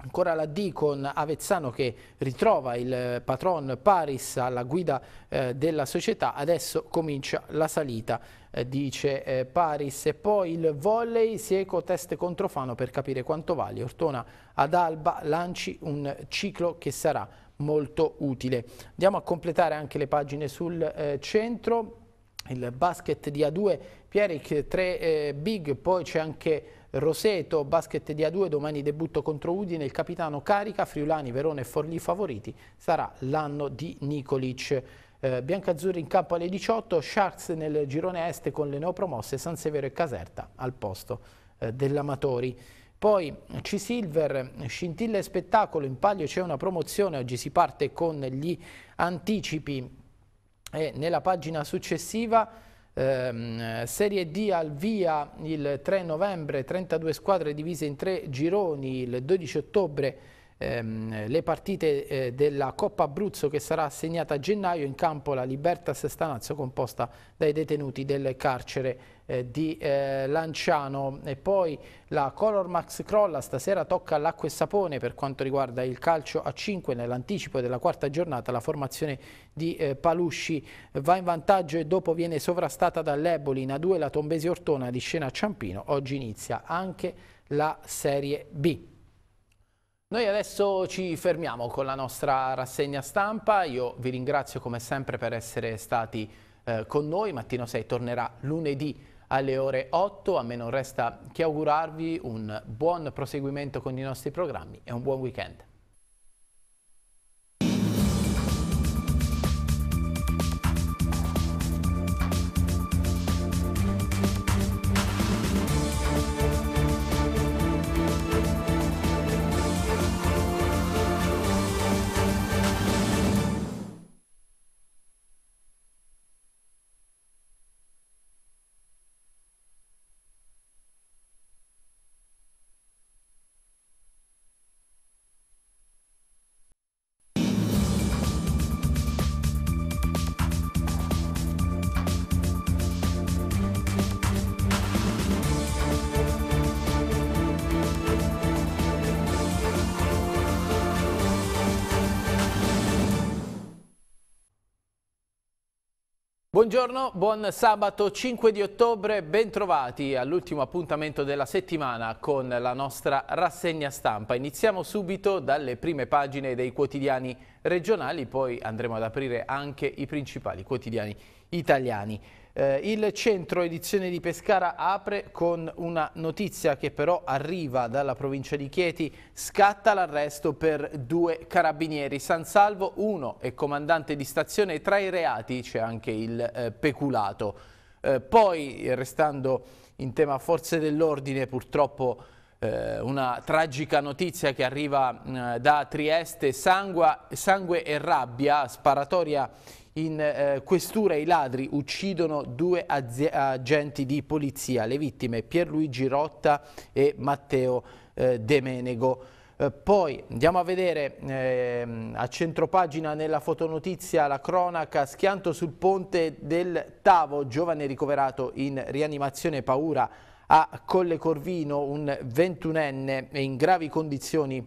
Ancora la D con Avezzano che ritrova il eh, patron Paris alla guida eh, della società, adesso comincia la salita, eh, dice eh, Paris. E poi il volley, Sieco test contro Fano per capire quanto vale. Ortona ad Alba lanci un ciclo che sarà molto utile. Andiamo a completare anche le pagine sul eh, centro, il basket di A2, Pieric 3 eh, big, poi c'è anche... Roseto, basket di A2, domani debutto contro Udine, il capitano Carica, Friulani, Verone e Forlì favoriti, sarà l'anno di Nicolic. Eh, Biancazzurri in campo alle 18, Sharks nel girone est con le neopromosse San Severo e Caserta al posto eh, dell'Amatori. Poi C-Silver, scintilla e spettacolo, in palio c'è una promozione, oggi si parte con gli anticipi e nella pagina successiva Ehm, serie D al via il 3 novembre, 32 squadre divise in tre gironi, il 12 ottobre ehm, le partite eh, della Coppa Abruzzo che sarà assegnata a gennaio in campo la Libertas Stanazzo composta dai detenuti del carcere eh, di eh, Lanciano e poi la Color Max Crolla stasera tocca all'acqua e sapone per quanto riguarda il calcio a 5 nell'anticipo della quarta giornata la formazione di eh, Palusci va in vantaggio e dopo viene sovrastata dall'Eboli in A2 la Tombesi Ortona di scena a Ciampino oggi inizia anche la Serie B noi adesso ci fermiamo con la nostra rassegna stampa, io vi ringrazio come sempre per essere stati eh, con noi, Mattino 6 tornerà lunedì alle ore 8, a me non resta che augurarvi un buon proseguimento con i nostri programmi e un buon weekend. Buongiorno, buon sabato 5 di ottobre, bentrovati all'ultimo appuntamento della settimana con la nostra rassegna stampa. Iniziamo subito dalle prime pagine dei quotidiani regionali, poi andremo ad aprire anche i principali quotidiani italiani. Eh, il centro edizione di Pescara apre con una notizia che però arriva dalla provincia di Chieti. Scatta l'arresto per due carabinieri. San Salvo, uno è comandante di stazione. Tra i reati c'è anche il eh, peculato. Eh, poi, restando in tema forze dell'ordine, purtroppo eh, una tragica notizia che arriva mm, da Trieste, sangue, sangue e rabbia, sparatoria in eh, questura i ladri uccidono due agenti di polizia, le vittime Pierluigi Rotta e Matteo eh, De Menego. Eh, poi andiamo a vedere ehm, a centropagina nella fotonotizia la cronaca schianto sul ponte del Tavo, giovane ricoverato in rianimazione paura a Colle Corvino, un 21enne in gravi condizioni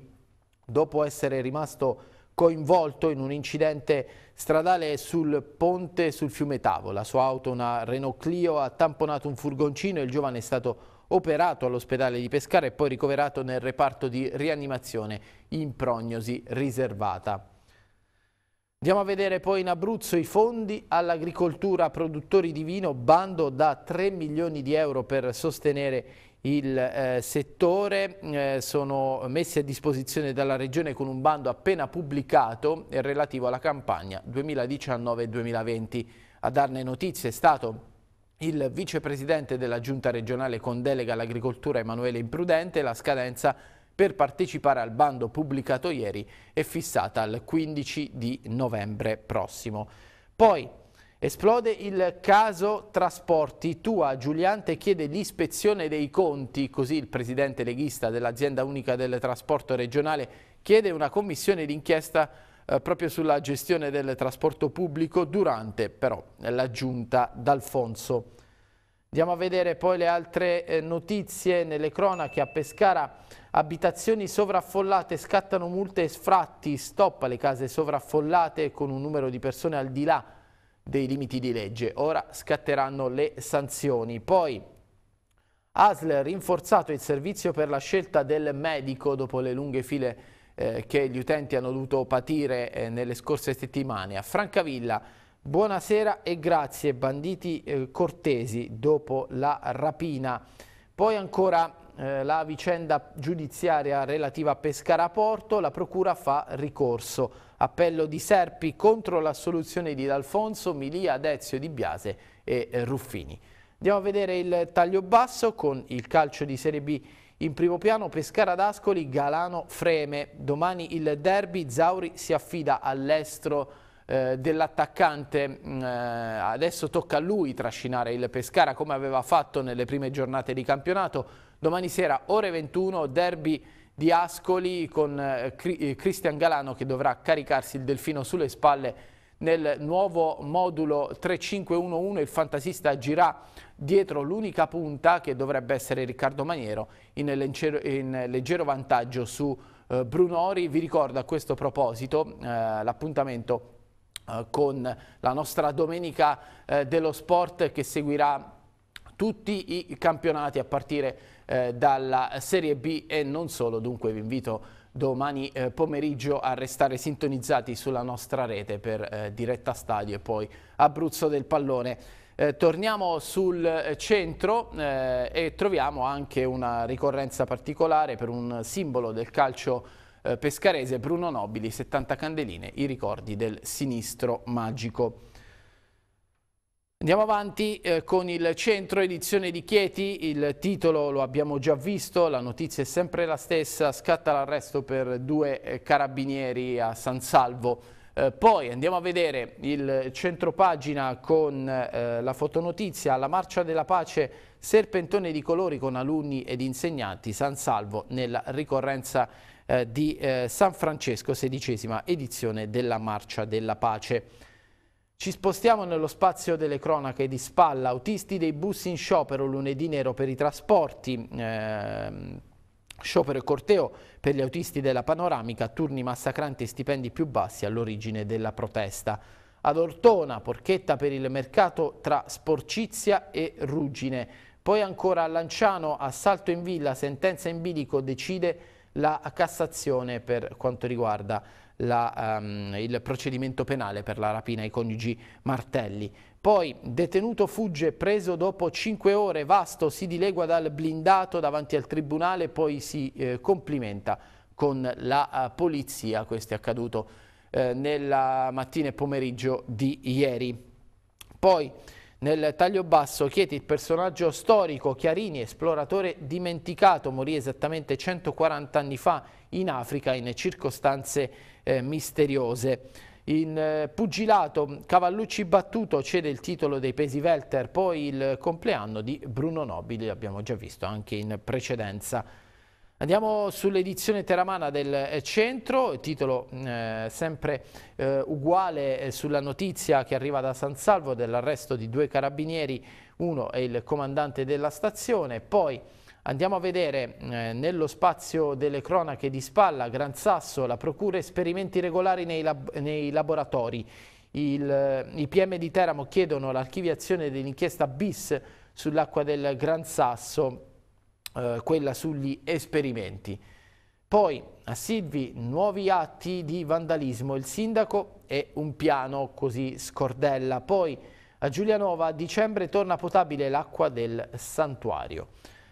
dopo essere rimasto coinvolto in un incidente stradale sul ponte sul fiume Tavo. La sua auto, una Renault Clio, ha tamponato un furgoncino e il giovane è stato operato all'ospedale di Pescara e poi ricoverato nel reparto di rianimazione in prognosi riservata. Andiamo a vedere poi in Abruzzo i fondi all'agricoltura produttori di vino, bando da 3 milioni di euro per sostenere il eh, settore eh, sono messi a disposizione dalla Regione con un bando appena pubblicato relativo alla campagna 2019-2020. A darne notizie è stato il vicepresidente della giunta regionale con delega all'agricoltura Emanuele Imprudente, la scadenza per partecipare al bando pubblicato ieri è fissata al 15 di novembre prossimo. Poi Esplode il caso trasporti. Tua Giuliante chiede l'ispezione dei conti, così il presidente leghista dell'azienda unica del trasporto regionale chiede una commissione d'inchiesta eh, proprio sulla gestione del trasporto pubblico durante però la giunta d'Alfonso. Andiamo a vedere poi le altre eh, notizie nelle cronache a Pescara. Abitazioni sovraffollate, scattano multe e sfratti, stop le case sovraffollate con un numero di persone al di là dei limiti di legge. Ora scatteranno le sanzioni. Poi ASL rinforzato il servizio per la scelta del medico dopo le lunghe file eh, che gli utenti hanno dovuto patire eh, nelle scorse settimane. A Francavilla, buonasera e grazie, banditi eh, cortesi dopo la rapina. Poi ancora eh, la vicenda giudiziaria relativa a Pescara Porto, la Procura fa ricorso. Appello di Serpi contro l'assoluzione di D'Alfonso, Milia, Dezio, Di Biase e eh, Ruffini. Andiamo a vedere il taglio basso con il calcio di Serie B in primo piano Pescara d'Ascoli, Galano freme. Domani il derby, Zauri si affida all'estro eh, dell'attaccante. Mm, eh, adesso tocca a lui trascinare il Pescara come aveva fatto nelle prime giornate di campionato. Domani sera, ore 21, derby di Ascoli con eh, Cristian eh, Galano che dovrà caricarsi il Delfino sulle spalle nel nuovo modulo 3511 il fantasista agirà dietro l'unica punta che dovrebbe essere Riccardo Maniero in leggero, in leggero vantaggio su eh, Brunori. Vi ricordo a questo proposito eh, l'appuntamento eh, con la nostra domenica eh, dello sport che seguirà tutti i campionati a partire eh, dalla Serie B e non solo. Dunque vi invito domani eh, pomeriggio a restare sintonizzati sulla nostra rete per eh, diretta stadio e poi Abruzzo del Pallone. Eh, torniamo sul eh, centro eh, e troviamo anche una ricorrenza particolare per un simbolo del calcio eh, pescarese, Bruno Nobili, 70 candeline, i ricordi del sinistro magico. Andiamo avanti eh, con il centro edizione di Chieti, il titolo lo abbiamo già visto, la notizia è sempre la stessa, scatta l'arresto per due eh, carabinieri a San Salvo. Eh, poi andiamo a vedere il centro pagina con eh, la fotonotizia, la marcia della pace, serpentone di colori con alunni ed insegnanti, San Salvo nella ricorrenza eh, di San Francesco, sedicesima edizione della marcia della pace. Ci spostiamo nello spazio delle cronache di spalla, autisti dei bus in sciopero, lunedì nero per i trasporti, ehm, sciopero e corteo per gli autisti della panoramica, turni massacranti e stipendi più bassi all'origine della protesta. Ad Ortona, porchetta per il mercato tra sporcizia e ruggine. Poi ancora a Lanciano, assalto in villa, sentenza in bilico, decide la Cassazione per quanto riguarda la, um, il procedimento penale per la rapina ai coniugi Martelli. Poi detenuto fugge, preso dopo 5 ore, Vasto si dilegua dal blindato davanti al tribunale, poi si eh, complimenta con la uh, polizia. Questo è accaduto eh, nella mattina e pomeriggio di ieri. Poi nel taglio basso Chieti, il personaggio storico Chiarini, esploratore dimenticato, morì esattamente 140 anni fa in Africa in circostanze eh, misteriose. In eh, pugilato Cavallucci battuto cede il titolo dei pesi welter, poi il compleanno di Bruno Nobili, l'abbiamo già visto anche in precedenza. Andiamo sull'edizione teramana del eh, centro, titolo mm, eh, sempre eh, uguale eh, sulla notizia che arriva da San Salvo dell'arresto di due carabinieri, uno è il comandante della stazione, poi Andiamo a vedere eh, nello spazio delle cronache di Spalla, Gran Sasso, la procura esperimenti regolari nei, lab nei laboratori. Il, eh, I PM di Teramo chiedono l'archiviazione dell'inchiesta bis sull'acqua del Gran Sasso, eh, quella sugli esperimenti. Poi a Silvi nuovi atti di vandalismo, il sindaco e un piano così scordella. Poi a Giulianova a dicembre torna potabile l'acqua del santuario.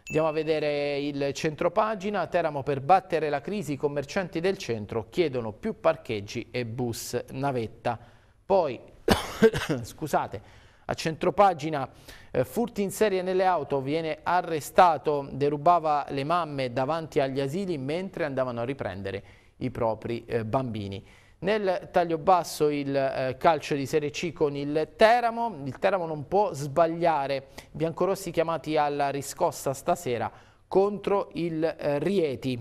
Andiamo a vedere il centropagina, Teramo per battere la crisi, i commercianti del centro chiedono più parcheggi e bus navetta. Poi, scusate, a centropagina, eh, furti in serie nelle auto, viene arrestato, derubava le mamme davanti agli asili mentre andavano a riprendere i propri eh, bambini. Nel taglio basso il eh, calcio di Serie C con il Teramo, il Teramo non può sbagliare, biancorossi chiamati alla riscossa stasera contro il eh, Rieti.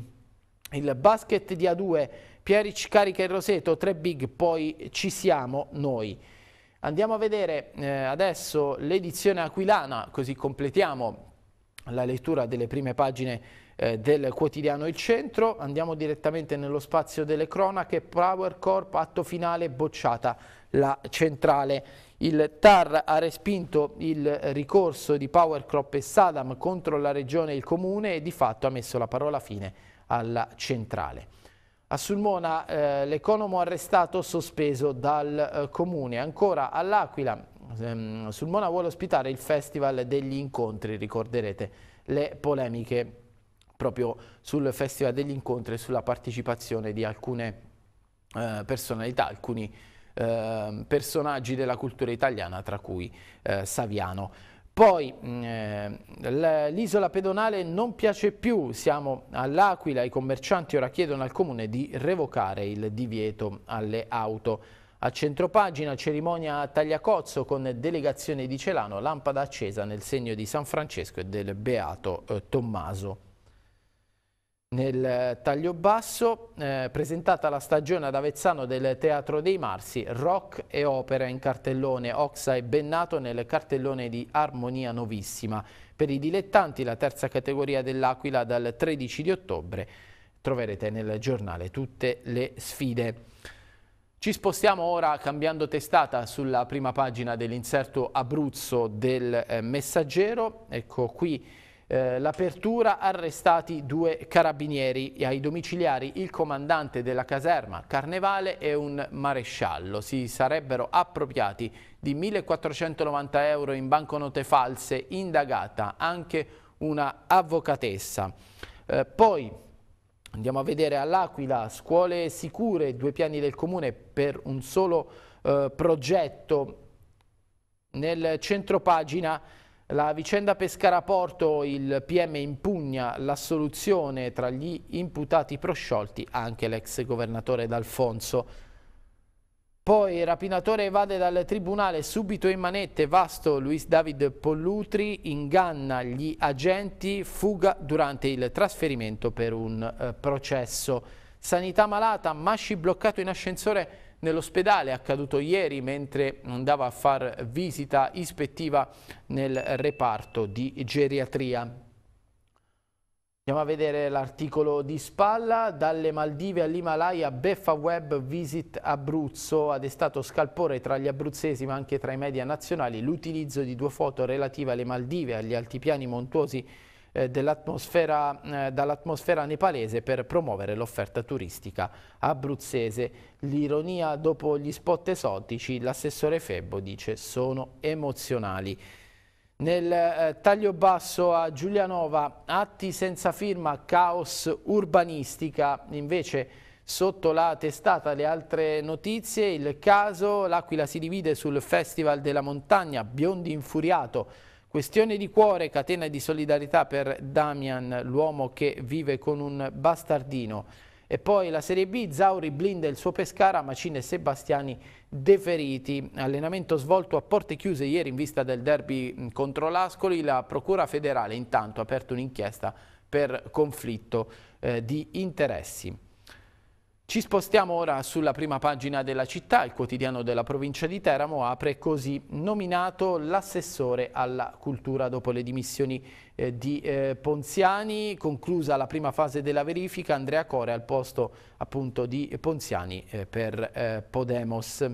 Il basket di A2, Pieric carica il Roseto, tre big, poi ci siamo noi. Andiamo a vedere eh, adesso l'edizione aquilana, così completiamo la lettura delle prime pagine eh, del quotidiano Il Centro. Andiamo direttamente nello spazio delle cronache. Power Corp, atto finale, bocciata la centrale. Il TAR ha respinto il ricorso di Power Corp e Sadam contro la regione e il comune e di fatto ha messo la parola fine alla centrale. A Sulmona eh, l'economo arrestato sospeso dal eh, comune. Ancora all'Aquila ehm, Sulmona vuole ospitare il festival degli incontri, ricorderete le polemiche proprio sul Festival degli Incontri e sulla partecipazione di alcune eh, personalità, alcuni eh, personaggi della cultura italiana, tra cui eh, Saviano. Poi mm, eh, l'isola pedonale non piace più, siamo all'Aquila, i commercianti ora chiedono al comune di revocare il divieto alle auto. A centropagina cerimonia a Tagliacozzo con delegazione di Celano, lampada accesa nel segno di San Francesco e del Beato eh, Tommaso. Nel eh, taglio basso, eh, presentata la stagione ad Avezzano del Teatro dei Marsi, rock e opera in cartellone, Oxa e Bennato nel cartellone di Armonia Novissima. Per i dilettanti la terza categoria dell'Aquila dal 13 di ottobre. Troverete nel giornale tutte le sfide. Ci spostiamo ora cambiando testata sulla prima pagina dell'inserto Abruzzo del eh, Messaggero. Ecco qui eh, l'apertura arrestati due carabinieri e ai domiciliari il comandante della caserma Carnevale e un maresciallo. Si sarebbero appropriati di 1.490 euro in banconote false, indagata anche una avvocatessa. Eh, poi andiamo a vedere all'Aquila, scuole sicure, due piani del comune per un solo eh, progetto. Nel centro pagina la vicenda Pescara-Porto, il PM impugna l'assoluzione tra gli imputati prosciolti anche l'ex governatore D'Alfonso. Poi il rapinatore evade dal tribunale subito in manette, vasto Luis David Pollutri inganna gli agenti, fuga durante il trasferimento per un eh, processo. Sanità malata, Masci bloccato in ascensore nell'ospedale, accaduto ieri mentre andava a far visita ispettiva nel reparto di geriatria. Andiamo a vedere l'articolo di spalla, dalle Maldive all'Himalaya, Beffa Web Visit Abruzzo, ha destato scalpore tra gli abruzzesi ma anche tra i media nazionali l'utilizzo di due foto relative alle Maldive e agli altipiani montuosi eh, eh, dall'atmosfera nepalese per promuovere l'offerta turistica abruzzese. L'ironia dopo gli spot esotici, l'assessore Febbo dice sono emozionali. Nel eh, taglio basso a Giulianova, atti senza firma, caos urbanistica, invece sotto la testata le altre notizie, il caso, l'Aquila si divide sul Festival della Montagna, Biondi infuriato, Questione di cuore, catena di solidarietà per Damian, l'uomo che vive con un bastardino. E poi la Serie B, Zauri blinda il suo Pescara, Macine e Sebastiani deferiti. Allenamento svolto a porte chiuse ieri in vista del derby mm, contro l'Ascoli. La Procura federale intanto ha aperto un'inchiesta per conflitto eh, di interessi. Ci spostiamo ora sulla prima pagina della città, il quotidiano della provincia di Teramo apre così nominato l'assessore alla cultura dopo le dimissioni eh, di eh, Ponziani, conclusa la prima fase della verifica Andrea Core al posto appunto di Ponziani eh, per eh, Podemos.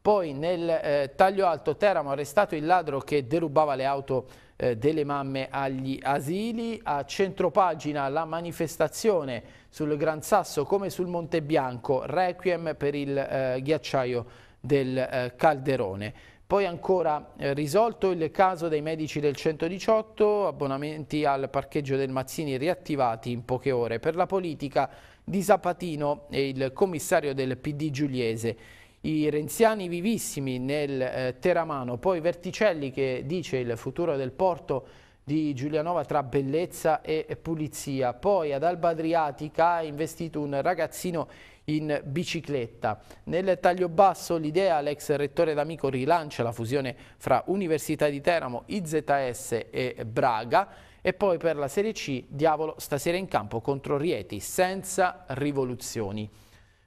Poi nel eh, taglio alto Teramo arrestato il ladro che derubava le auto eh, delle mamme agli asili, a centropagina la manifestazione sul Gran Sasso come sul Monte Bianco, requiem per il eh, ghiacciaio del eh, Calderone. Poi ancora eh, risolto il caso dei medici del 118, abbonamenti al parcheggio del Mazzini riattivati in poche ore. Per la politica di Sapatino e il commissario del PD Giuliese i renziani vivissimi nel eh, Teramano, poi Verticelli che dice il futuro del porto di Giulianova tra bellezza e pulizia, poi ad Alba Adriatica ha investito un ragazzino in bicicletta. Nel taglio basso l'idea l'ex rettore d'Amico rilancia la fusione fra Università di Teramo, IZS e Braga e poi per la Serie C Diavolo stasera in campo contro Rieti senza rivoluzioni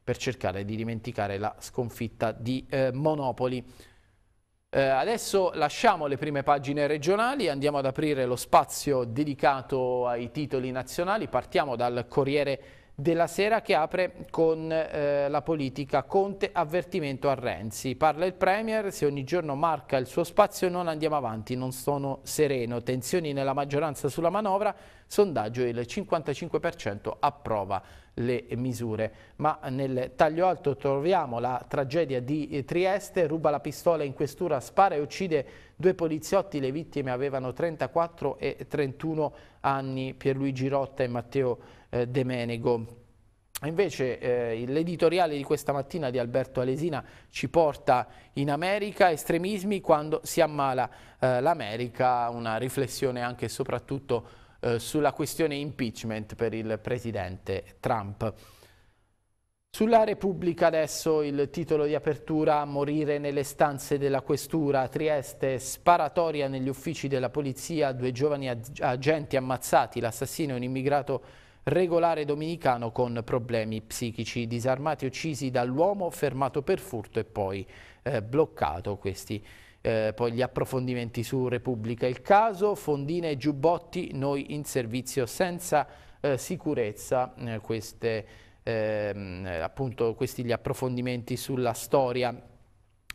per cercare di dimenticare la sconfitta di eh, Monopoli. Eh, adesso lasciamo le prime pagine regionali, andiamo ad aprire lo spazio dedicato ai titoli nazionali, partiamo dal Corriere della Sera che apre con eh, la politica Conte avvertimento a Renzi. Parla il Premier, se ogni giorno marca il suo spazio non andiamo avanti, non sono sereno. Tensioni nella maggioranza sulla manovra, sondaggio il 55% approva le misure. Ma nel taglio alto troviamo la tragedia di eh, Trieste, ruba la pistola in questura, spara e uccide due poliziotti, le vittime avevano 34 e 31 anni, Pierluigi Rotta e Matteo eh, De Menego. Invece eh, l'editoriale di questa mattina di Alberto Alesina ci porta in America, estremismi quando si ammala eh, l'America, una riflessione anche e soprattutto eh, sulla questione impeachment per il presidente Trump. Sulla Repubblica adesso il titolo di apertura Morire nelle stanze della questura Trieste, sparatoria negli uffici della polizia, due giovani agenti ammazzati, l'assassino è un immigrato regolare dominicano con problemi psichici, disarmati uccisi dall'uomo fermato per furto e poi eh, bloccato questi eh, poi gli approfondimenti su Repubblica il caso, Fondina e giubbotti, noi in servizio senza eh, sicurezza, eh, queste, ehm, eh, appunto, questi gli approfondimenti sulla storia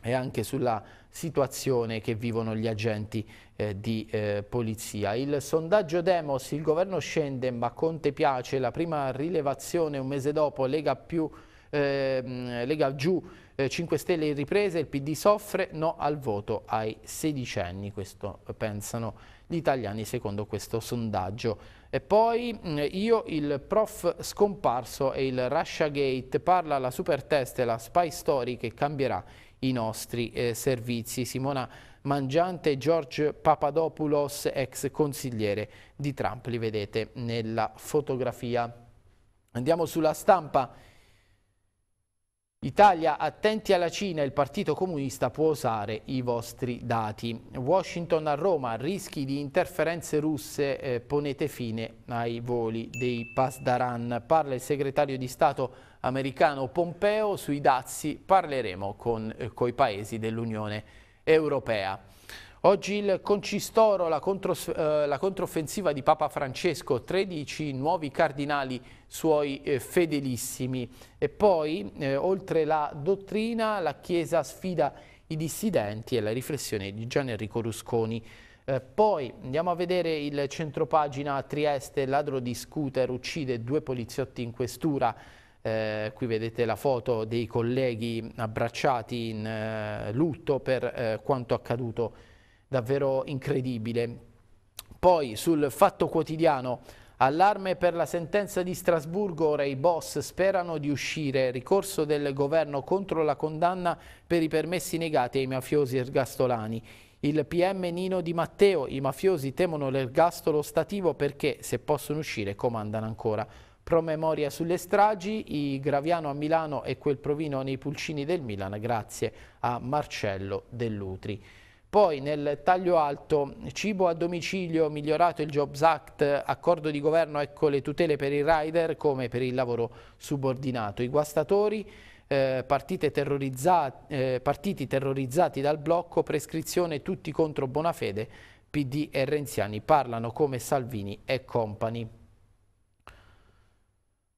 e anche sulla situazione che vivono gli agenti eh, di eh, polizia. Il sondaggio Demos, il governo scende ma Conte piace, la prima rilevazione un mese dopo Lega, più, eh, Lega giù eh, 5 Stelle in ripresa, il PD soffre, no al voto ai sedicenni, questo pensano gli italiani secondo questo sondaggio. E poi mm, io, il prof scomparso e il Russia Gate, parla la super test e la spy story che cambierà i nostri eh, servizi. Simona Mangiante e George Papadopoulos, ex consigliere di Trump, li vedete nella fotografia. Andiamo sulla stampa. Italia attenti alla Cina, il Partito Comunista può usare i vostri dati. Washington a Roma, rischi di interferenze russe, eh, ponete fine ai voli dei Pasdaran. Parla il segretario di Stato americano Pompeo, sui dazi parleremo con eh, i paesi dell'Unione Europea. Oggi il concistoro, la, contros eh, la, controffensiva di Papa Francesco, 13 nuovi cardinali suoi eh, fedelissimi. E poi, eh, oltre la dottrina, la Chiesa sfida i dissidenti e la riflessione di Gian Enrico Rusconi. poi andiamo a vedere il centropagina a Trieste, ladro di scooter uccide due poliziotti in questura. Eh, qui vedete la foto dei colleghi abbracciati in eh, lutto per eh, quanto accaduto davvero incredibile. Poi sul fatto quotidiano, allarme per la sentenza di Strasburgo, ora i boss sperano di uscire, ricorso del governo contro la condanna per i permessi negati ai mafiosi ergastolani. Il PM Nino Di Matteo, i mafiosi temono l'ergastolo stativo perché se possono uscire comandano ancora. Promemoria sulle stragi, i Graviano a Milano e quel provino nei pulcini del Milan grazie a Marcello Dell'Utri. Poi nel taglio alto, cibo a domicilio, migliorato il Jobs Act, accordo di governo, ecco le tutele per i rider come per il lavoro subordinato. I guastatori, eh, terrorizza eh, partiti terrorizzati dal blocco, prescrizione tutti contro Bonafede, PD e Renziani parlano come Salvini e compagni.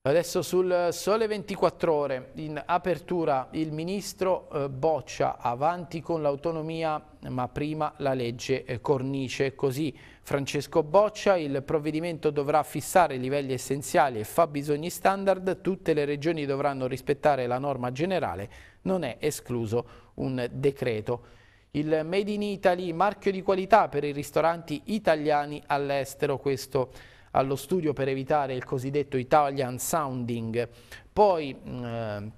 Adesso sul Sole 24 Ore, in apertura il ministro eh, boccia avanti con l'autonomia ma prima la legge eh, cornice. Così Francesco Boccia, il provvedimento dovrà fissare livelli essenziali e fabbisogni standard, tutte le regioni dovranno rispettare la norma generale, non è escluso un decreto. Il Made in Italy, marchio di qualità per i ristoranti italiani all'estero, questo allo studio per evitare il cosiddetto Italian sounding. Poi mm, eh,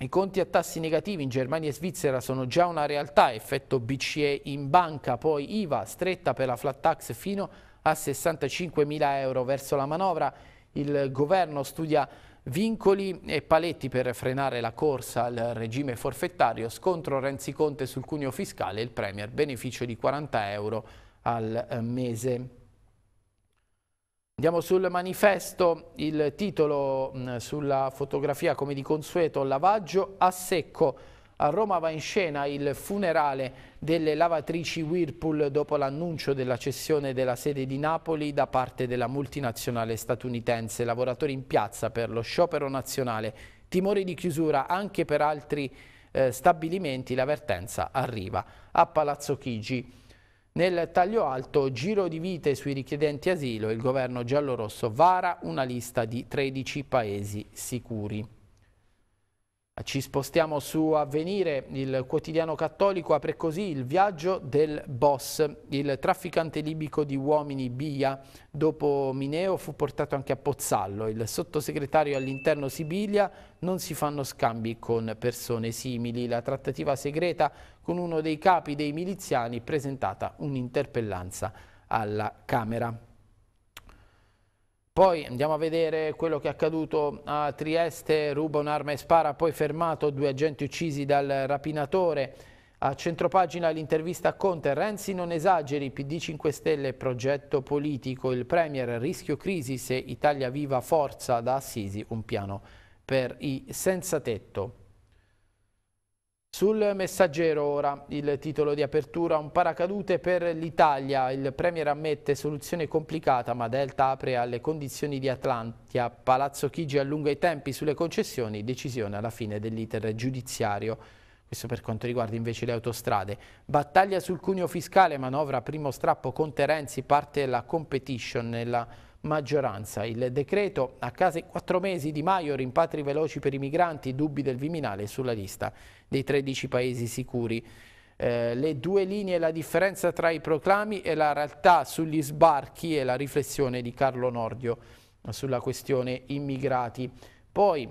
i conti a tassi negativi in Germania e Svizzera sono già una realtà, effetto BCE in banca, poi IVA stretta per la flat tax fino a 65.000 euro verso la manovra. Il governo studia vincoli e paletti per frenare la corsa al regime forfettario, scontro Renzi Conte sul cuneo fiscale il Premier beneficio di 40 euro al eh, mese. Andiamo sul manifesto, il titolo mm, sulla fotografia come di consueto, lavaggio a secco. A Roma va in scena il funerale delle lavatrici Whirlpool dopo l'annuncio della cessione della sede di Napoli da parte della multinazionale statunitense. Lavoratori in piazza per lo sciopero nazionale. timore di chiusura anche per altri eh, stabilimenti. l'avvertenza arriva a Palazzo Chigi. Nel taglio alto, giro di vite sui richiedenti asilo, il governo giallorosso vara una lista di 13 paesi sicuri. Ci spostiamo su Avvenire, il quotidiano cattolico apre così il viaggio del boss, il trafficante libico di uomini Bia, dopo Mineo fu portato anche a Pozzallo, il sottosegretario all'interno Sibiglia non si fanno scambi con persone simili, la trattativa segreta con uno dei capi dei miliziani presentata un'interpellanza alla Camera. Poi andiamo a vedere quello che è accaduto a Trieste, ruba un'arma e spara, poi fermato, due agenti uccisi dal rapinatore. A centropagina l'intervista a Conte, Renzi non esageri, PD 5 Stelle, progetto politico, il Premier, rischio crisi se Italia viva forza da Assisi, un piano per i senza tetto. Sul messaggero ora il titolo di apertura un paracadute per l'Italia, il Premier ammette soluzione complicata ma Delta apre alle condizioni di Atlantia, Palazzo Chigi allunga i tempi sulle concessioni, decisione alla fine dell'iter giudiziario. Questo per quanto riguarda invece le autostrade. Battaglia sul cuneo fiscale, manovra primo strappo Conte Renzi, parte la competition nella maggioranza. Il decreto a casi quattro mesi di Maio, rimpatri veloci per i migranti, dubbi del Viminale sulla lista dei 13 paesi sicuri. Eh, le due linee, la differenza tra i proclami e la realtà sugli sbarchi e la riflessione di Carlo Nordio sulla questione immigrati. Poi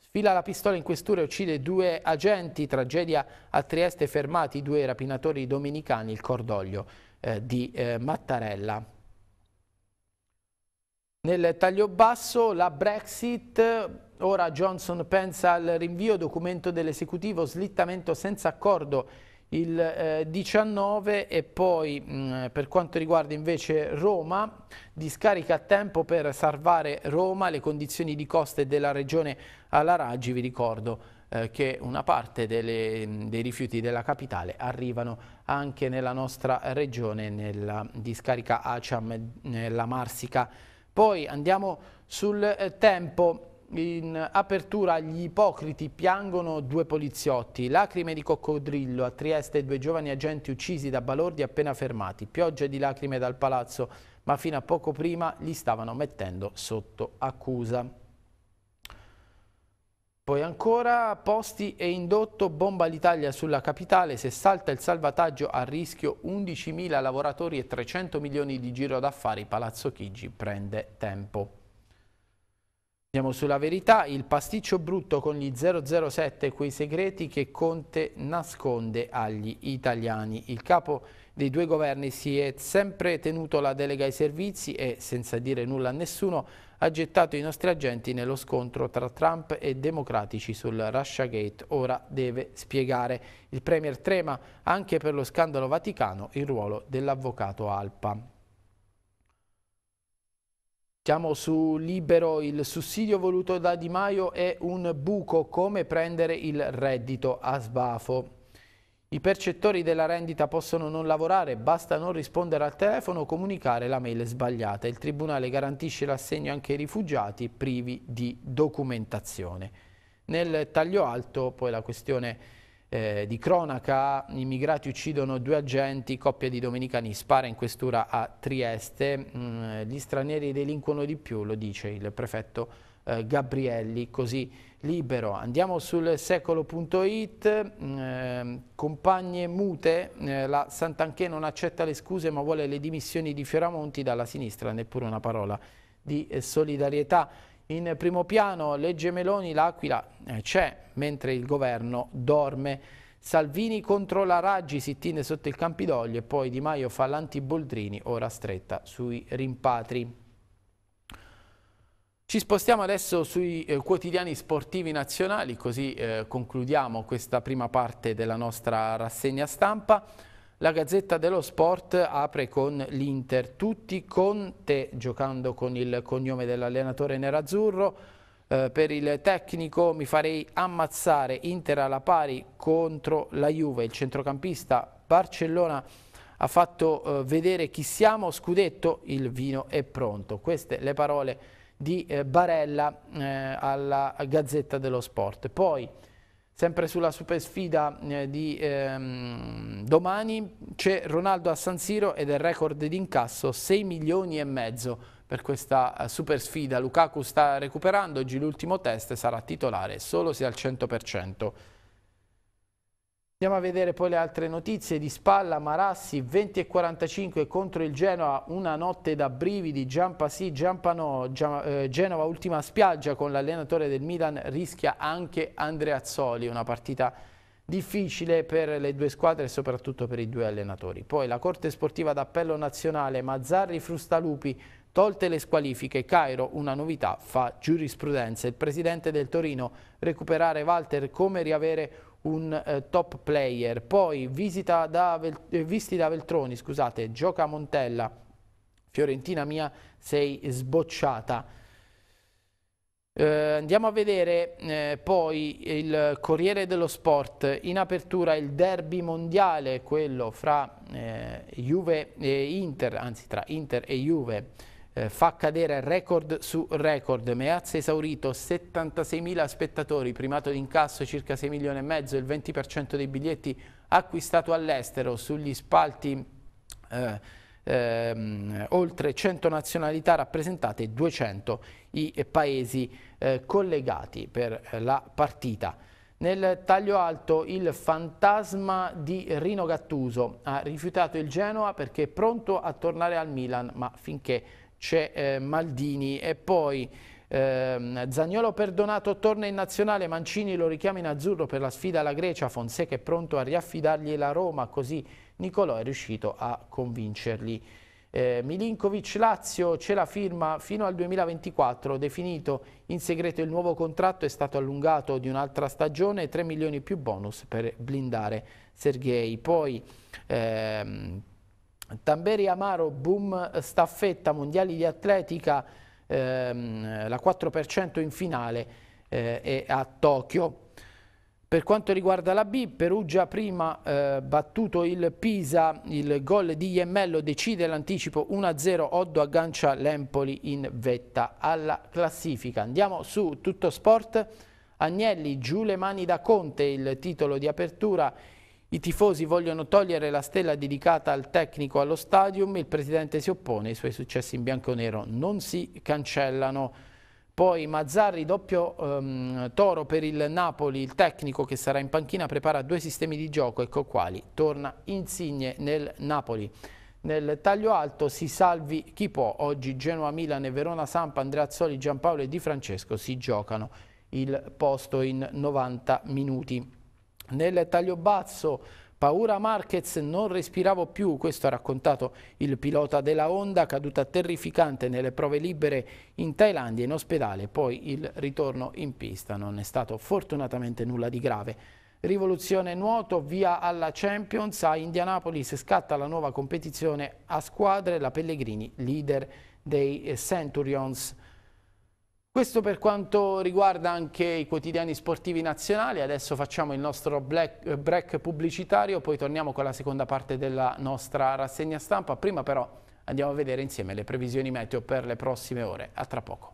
sfila la pistola in questura e uccide due agenti, tragedia a Trieste fermati due rapinatori domenicani, il cordoglio eh, di eh, Mattarella. Nel taglio basso la Brexit, ora Johnson pensa al rinvio, documento dell'esecutivo, slittamento senza accordo il eh, 19 e poi mh, mm, per quanto riguarda invece Roma, discarica a tempo per salvare Roma, le condizioni di coste della regione alla Raggi, vi ricordo eh, che una parte delle, mm, dei rifiuti della capitale arrivano anche nella nostra regione, nella discarica Aciam, nella Marsica poi andiamo sul eh, tempo. In apertura gli ipocriti piangono due poliziotti, lacrime di coccodrillo a Trieste due giovani agenti uccisi da balordi appena fermati, pioggia di lacrime dal palazzo, ma fino a poco prima li stavano mettendo sotto accusa. Poi ancora Posti e Indotto bomba l'Italia sulla capitale, se salta il salvataggio a rischio 11.000 lavoratori e 300 milioni di giro d'affari, Palazzo Chigi prende tempo. Andiamo sulla verità, il pasticcio brutto con gli 007, quei segreti che Conte nasconde agli italiani. Il capo dei due governi si è sempre tenuto la delega ai servizi e, senza dire nulla a nessuno, ha gettato i nostri agenti nello scontro tra Trump e democratici sul Russiagate. Ora deve spiegare. Il Premier trema anche per lo scandalo vaticano il ruolo dell'avvocato Alpa. Siamo su Libero, il sussidio voluto da Di Maio è un buco, come prendere il reddito a sbafo. I percettori della rendita possono non lavorare, basta non rispondere al telefono o comunicare la mail sbagliata. Il Tribunale garantisce l'assegno anche ai rifugiati privi di documentazione. Nel taglio alto poi la questione eh, di cronaca, immigrati uccidono due agenti, coppia di domenicani spara in questura a Trieste, mm, gli stranieri delinquono di più, lo dice il prefetto eh, Gabrielli, così libero. Andiamo sul secolo.it, eh, compagne mute, eh, la Santanché non accetta le scuse ma vuole le dimissioni di Fioramonti dalla sinistra, neppure una parola di eh, solidarietà. In primo piano, legge Meloni, l'Aquila eh, c'è, mentre il governo dorme. Salvini contro la Raggi si tinde sotto il Campidoglio e poi Di Maio fa l'anti-Boldrini, ora stretta sui rimpatri. Ci spostiamo adesso sui eh, quotidiani sportivi nazionali, così eh, concludiamo questa prima parte della nostra rassegna stampa. La Gazzetta dello Sport apre con l'Inter, tutti Conte giocando con il cognome dell'allenatore nerazzurro. Eh, per il tecnico mi farei ammazzare Inter alla pari contro la Juve, il centrocampista Barcellona ha fatto eh, vedere chi siamo, scudetto, il vino è pronto. Queste le parole di eh, Barella eh, alla Gazzetta dello Sport. Poi, sempre sulla super sfida eh, di ehm, domani, c'è Ronaldo a San Siro ed è il record di incasso 6 milioni e mezzo per questa eh, super sfida. Lukaku sta recuperando, oggi l'ultimo test sarà titolare solo se al 100%. Andiamo a vedere poi le altre notizie di Spalla, Marassi 20 e 45 contro il Genoa, una notte da brividi, Giampa sì, Giampa no, Gia, eh, Genova ultima spiaggia con l'allenatore del Milan, rischia anche Andrea Zoli, una partita difficile per le due squadre e soprattutto per i due allenatori. Poi la Corte Sportiva d'Appello Nazionale, Mazzarri Frustalupi, Tolte le squalifiche, Cairo, una novità, fa giurisprudenza. Il presidente del Torino recuperare Walter come riavere un un eh, top player. Poi visita da, eh, visti da Veltroni, scusate, gioca a Montella, Fiorentina mia sei sbocciata. Eh, andiamo a vedere eh, poi il Corriere dello Sport, in apertura il derby mondiale, quello fra eh, Juve e Inter, anzi tra Inter e Juve. Eh, fa cadere record su record. Meazza esaurito 76.000 spettatori, primato d'incasso circa 6 milioni e mezzo, il 20% dei biglietti acquistato all'estero sugli spalti eh, ehm, oltre 100 nazionalità rappresentate 200 i paesi eh, collegati per eh, la partita. Nel taglio alto il fantasma di Rino Gattuso ha rifiutato il Genoa perché è pronto a tornare al Milan, ma finché c'è eh, Maldini e poi eh, Zagnolo perdonato torna in nazionale, Mancini lo richiama in azzurro per la sfida alla Grecia, Fonseca è pronto a riaffidargli la Roma, così Nicolò è riuscito a convincerli. Eh, Milinkovic Lazio ce la firma fino al 2024, definito in segreto il nuovo contratto è stato allungato di un'altra stagione, 3 milioni più bonus per blindare Sergei. Poi ehm, Tamberi Amaro, boom staffetta, mondiali di atletica, ehm, la 4% in finale eh, e a Tokyo. Per quanto riguarda la B, Perugia prima eh, battuto il Pisa, il gol di Iemmello decide l'anticipo 1-0, Oddo aggancia l'Empoli in vetta alla classifica. Andiamo su Tutto Sport, Agnelli giù le mani da Conte, il titolo di apertura i tifosi vogliono togliere la stella dedicata al tecnico allo stadium, il presidente si oppone, i suoi successi in bianco-nero non si cancellano. Poi Mazzarri, doppio ehm, toro per il Napoli, il tecnico che sarà in panchina prepara due sistemi di gioco e con quali torna insigne nel Napoli. Nel taglio alto si salvi chi può, oggi Genoa, Milan e Verona, Sampa, Andrea Andreazzoli, Giampaolo e Di Francesco si giocano il posto in 90 minuti. Nel taglio basso, Paura Marquez non respiravo più, questo ha raccontato il pilota della Honda, caduta terrificante nelle prove libere in Thailandia in ospedale, poi il ritorno in pista, non è stato fortunatamente nulla di grave. Rivoluzione nuoto, via alla Champions, a Indianapolis scatta la nuova competizione a squadre, la Pellegrini leader dei Centurions. Questo per quanto riguarda anche i quotidiani sportivi nazionali, adesso facciamo il nostro black, eh, break pubblicitario, poi torniamo con la seconda parte della nostra rassegna stampa, prima però andiamo a vedere insieme le previsioni meteo per le prossime ore, a tra poco.